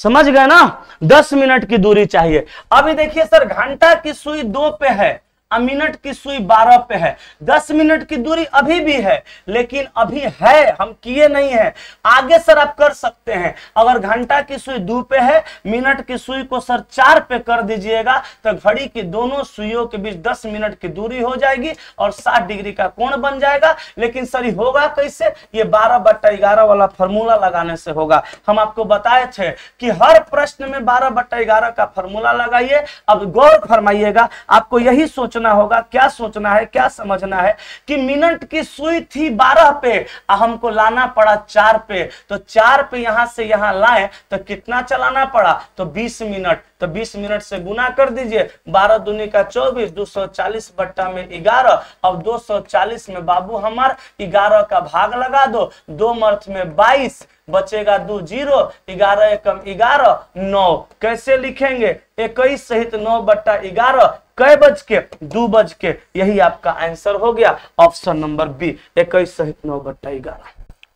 समझ गए ना दस मिनट की दूरी चाहिए अभी देखिए सर घंटा की सुई दो पे है मिनट की सुई बारह पे है दस मिनट की दूरी अभी भी है लेकिन अभी है हम किए नहीं है आगे सर आप कर सकते हैं अगर घंटा की सुई दो पे है मिनट की सुई को सर चार पे कर दीजिएगा तो घड़ी की दोनों सुइयों के बीच दस मिनट की दूरी हो जाएगी और सात डिग्री का कोण बन जाएगा लेकिन सर होगा कैसे ये बारह बट्टा ग्यारह वाला फॉर्मूला लगाने से होगा हम आपको बताए थे कि हर प्रश्न में बारह बट्टा ग्यारह का फॉर्मूला लगाइए अब गौर फरमाइएगा आपको यही सोच सोचना होगा क्या सोचना है क्या समझना है कि मिनट की सुई थी बारह पे आ हमको लाना पड़ा चार पे तो चार पे यहां से यहां लाए तो कितना चलाना पड़ा तो बीस मिनट तो 20 मिनट से गुना कर दीजिए 12 दुनिया का 24 दो सौ चालीस बट्टा में ग्यारह अब 240 में बाबू हमार ग्यारह का भाग लगा दो दो मर्थ में 22 बचेगा दो जीरो ग्यारह एकम ग्यारह नौ कैसे लिखेंगे इक्कीस सहित नौ बट्टा ग्यारह कै बज के दो बज के यही आपका आंसर हो गया ऑप्शन नंबर बी इक्कीस सहित नौ बट्टा ग्यारह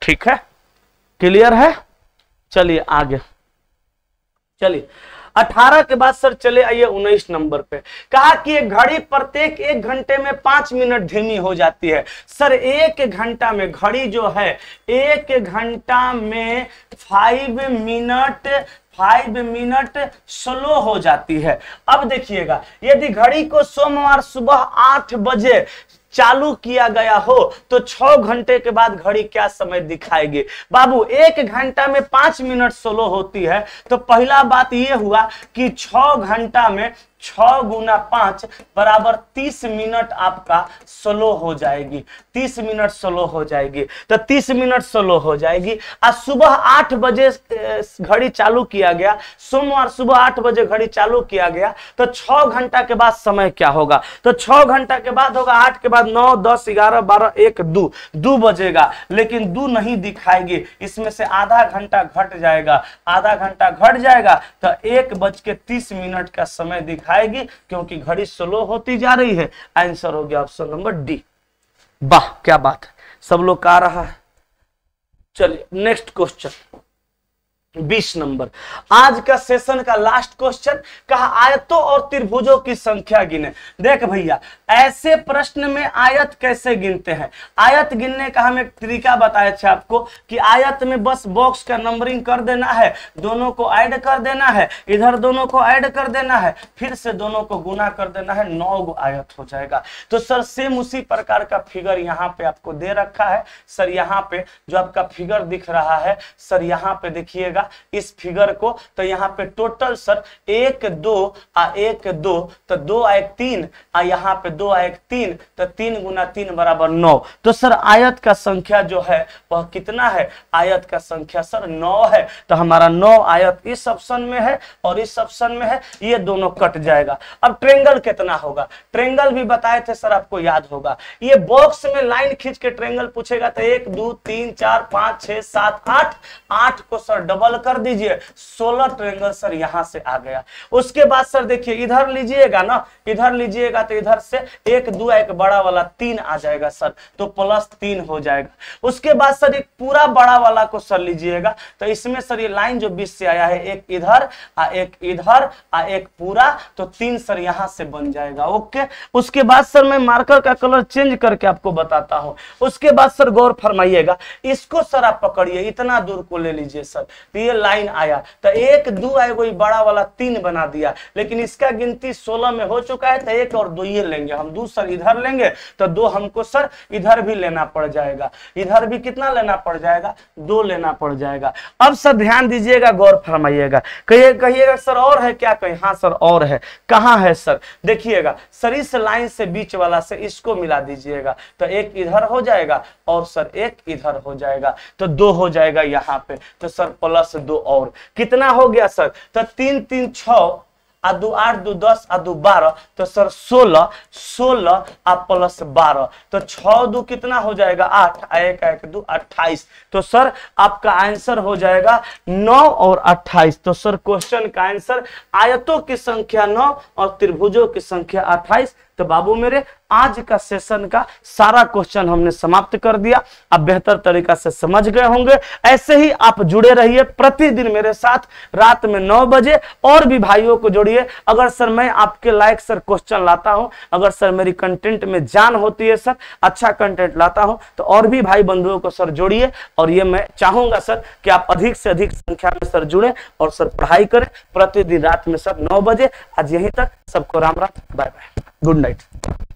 ठीक है क्लियर है चलिए आगे चलिए अठारह के बाद सर चले आइए उन्नीस नंबर पे कहा कि एक घड़ी प्रत्येक एक घंटे में पांच मिनट धीमी हो जाती है सर एक घंटा में घड़ी जो है एक घंटा में five minute five minute slow हो जाती है अब देखिएगा यदि घड़ी को सोमवार सुबह आठ बजे चालू किया गया हो तो छह घंटे के बाद घड़ी क्या समय दिखाएगी बाबू एक घंटा में पांच मिनट स्लो होती है तो पहला बात यह हुआ कि छह घंटा में छ गुना पांच बराबर तीस मिनट आपका स्लो हो जाएगी तीस मिनट स्लो हो जाएगी तो तीस मिनट स्लो हो जाएगी आज सुबह आठ बजे घड़ी चालू किया गया सोमवार सुबह आठ बजे घड़ी चालू किया गया तो छ घंटा के बाद समय क्या होगा तो छ घंटा के बाद होगा आठ के बाद नौ दस ग्यारह बारह एक दो दो बजेगा लेकिन दो नहीं दिखाएगी इसमें से आधा घंटा घट जाएगा आधा घंटा घट जाएगा तो एक बज के तीस मिनट का समय दिखा दिखाएगी क्योंकि घड़ी स्लो होती जा रही है आंसर हो गया ऑप्शन नंबर डी वाह क्या बात है सब लोग कह रहा है चलिए नेक्स्ट क्वेश्चन बीस नंबर आज का सेशन का लास्ट क्वेश्चन कहा आयतों और त्रिभुजों की संख्या गिने देख भैया ऐसे प्रश्न में आयत कैसे गिनते हैं आयत गिनने का हम एक तरीका बताए थे आपको कि आयत में बस बॉक्स का नंबरिंग कर देना है दोनों को ऐड कर देना है इधर दोनों को ऐड कर देना है फिर से दोनों को गुना कर देना है नौ आयत हो जाएगा तो सर सेम उसी प्रकार का फिगर यहाँ पे आपको दे रखा है सर यहाँ पे जो आपका फिगर दिख रहा है सर यहाँ पे देखिएगा जाएगा इस फिगर को तो यहाँ पे टोटल सर एक दो आ एक दो तो दो आ एक तीन आ यहाँ पे दो आ एक तीन तो तीन गुना तीन बराबर नौ तो सर आयत का संख्या जो है वह कितना है आयत का संख्या सर नौ है तो हमारा नौ आयत इस ऑप्शन में है और इस ऑप्शन में है ये दोनों कट जाएगा अब ट्रेंगल कितना होगा ट्रेंगल भी बताए थे सर आपको याद होगा ये बॉक्स में लाइन खींच के ट्रेंगल पूछेगा तो एक दो तीन चार पांच छह सात आठ आठ को सर डबल हल कर दीजिए सोलर ट्रेंगल सर यहां से आ गया उसके बाद सर देखिए इधर लीजिएगा ना इधर लीजिएगा तो इधर से एक दो एक बड़ा वाला तीन आ जाएगा सर तो प्लस तीन हो जाएगा उसके बाद सर एक पूरा बड़ा वाला को सर लीजिएगा तो इसमें सर ये लाइन जो बीस से आया है एक इधर आ एक इधर आ एक पूरा तो तीन सर यहां से बन जाएगा ओके उसके बाद सर मैं मार्कर का कलर चेंज करके आपको बताता हूं उसके बाद सर गौर फरमाइएगा इसको सर आप पकड़िए इतना दूर को ले लीजिए सर ये लाइन आया तो एक दो आए कोई बड़ा वाला तीन बना दिया लेकिन इसका गिनती सोलह में हो चुका है तो एक और दो ये लेंगे हम दो सर इधर लेंगे तो दो हमको सर इधर भी लेना पड़ जाएगा इधर भी कितना लेना पड़ जाएगा दो लेना पड़ जाएगा अब सर ध्यान दीजिएगा गौर फरमाइएगा कहिए कहिएगा सर और है क्या कहे हाँ सर और है कहाँ है सर देखिएगा सर इस लाइन से बीच वाला से इसको मिला दीजिएगा तो एक इधर हो जाएगा और सर एक इधर हो जाएगा तो दो हो जाएगा यहाँ पे तो सर प्लस दस दो और कितना हो गया सर तो तीन तीन छ आ आठ दो दस आ दो बारह तो सर सोलह सोलह आ प्लस बारह तो छ दो कितना हो जाएगा आठ एक एक दू अट्ठाईस तो सर आपका आंसर हो जाएगा नौ और अट्ठाईस तो सर क्वेश्चन का आंसर आयतों की संख्या नौ और त्रिभुजों की संख्या अट्ठाईस तो बाबू मेरे आज का सेशन का सारा क्वेश्चन हमने समाप्त कर दिया आप बेहतर तरीका से समझ गए होंगे ऐसे ही आप जुड़े रहिए प्रतिदिन मेरे साथ रात में नौ बजे और भी भाइयों को जोड़िए अगर सर मैं आपके लाइक सर क्वेश्चन लाता हूं अगर सर मेरी कंटेंट में जान होती है सर अच्छा कंटेंट लाता हूं तो और भी भाई बंधुओं को सर जोड़िए और ये मैं चाहूंगा सर कि आप अधिक से अधिक संख्या में सर जुड़े और सर पढ़ाई करें प्रतिदिन रात में सर नौ बजे आज यहीं तक सबको Ram Ram bye bye good night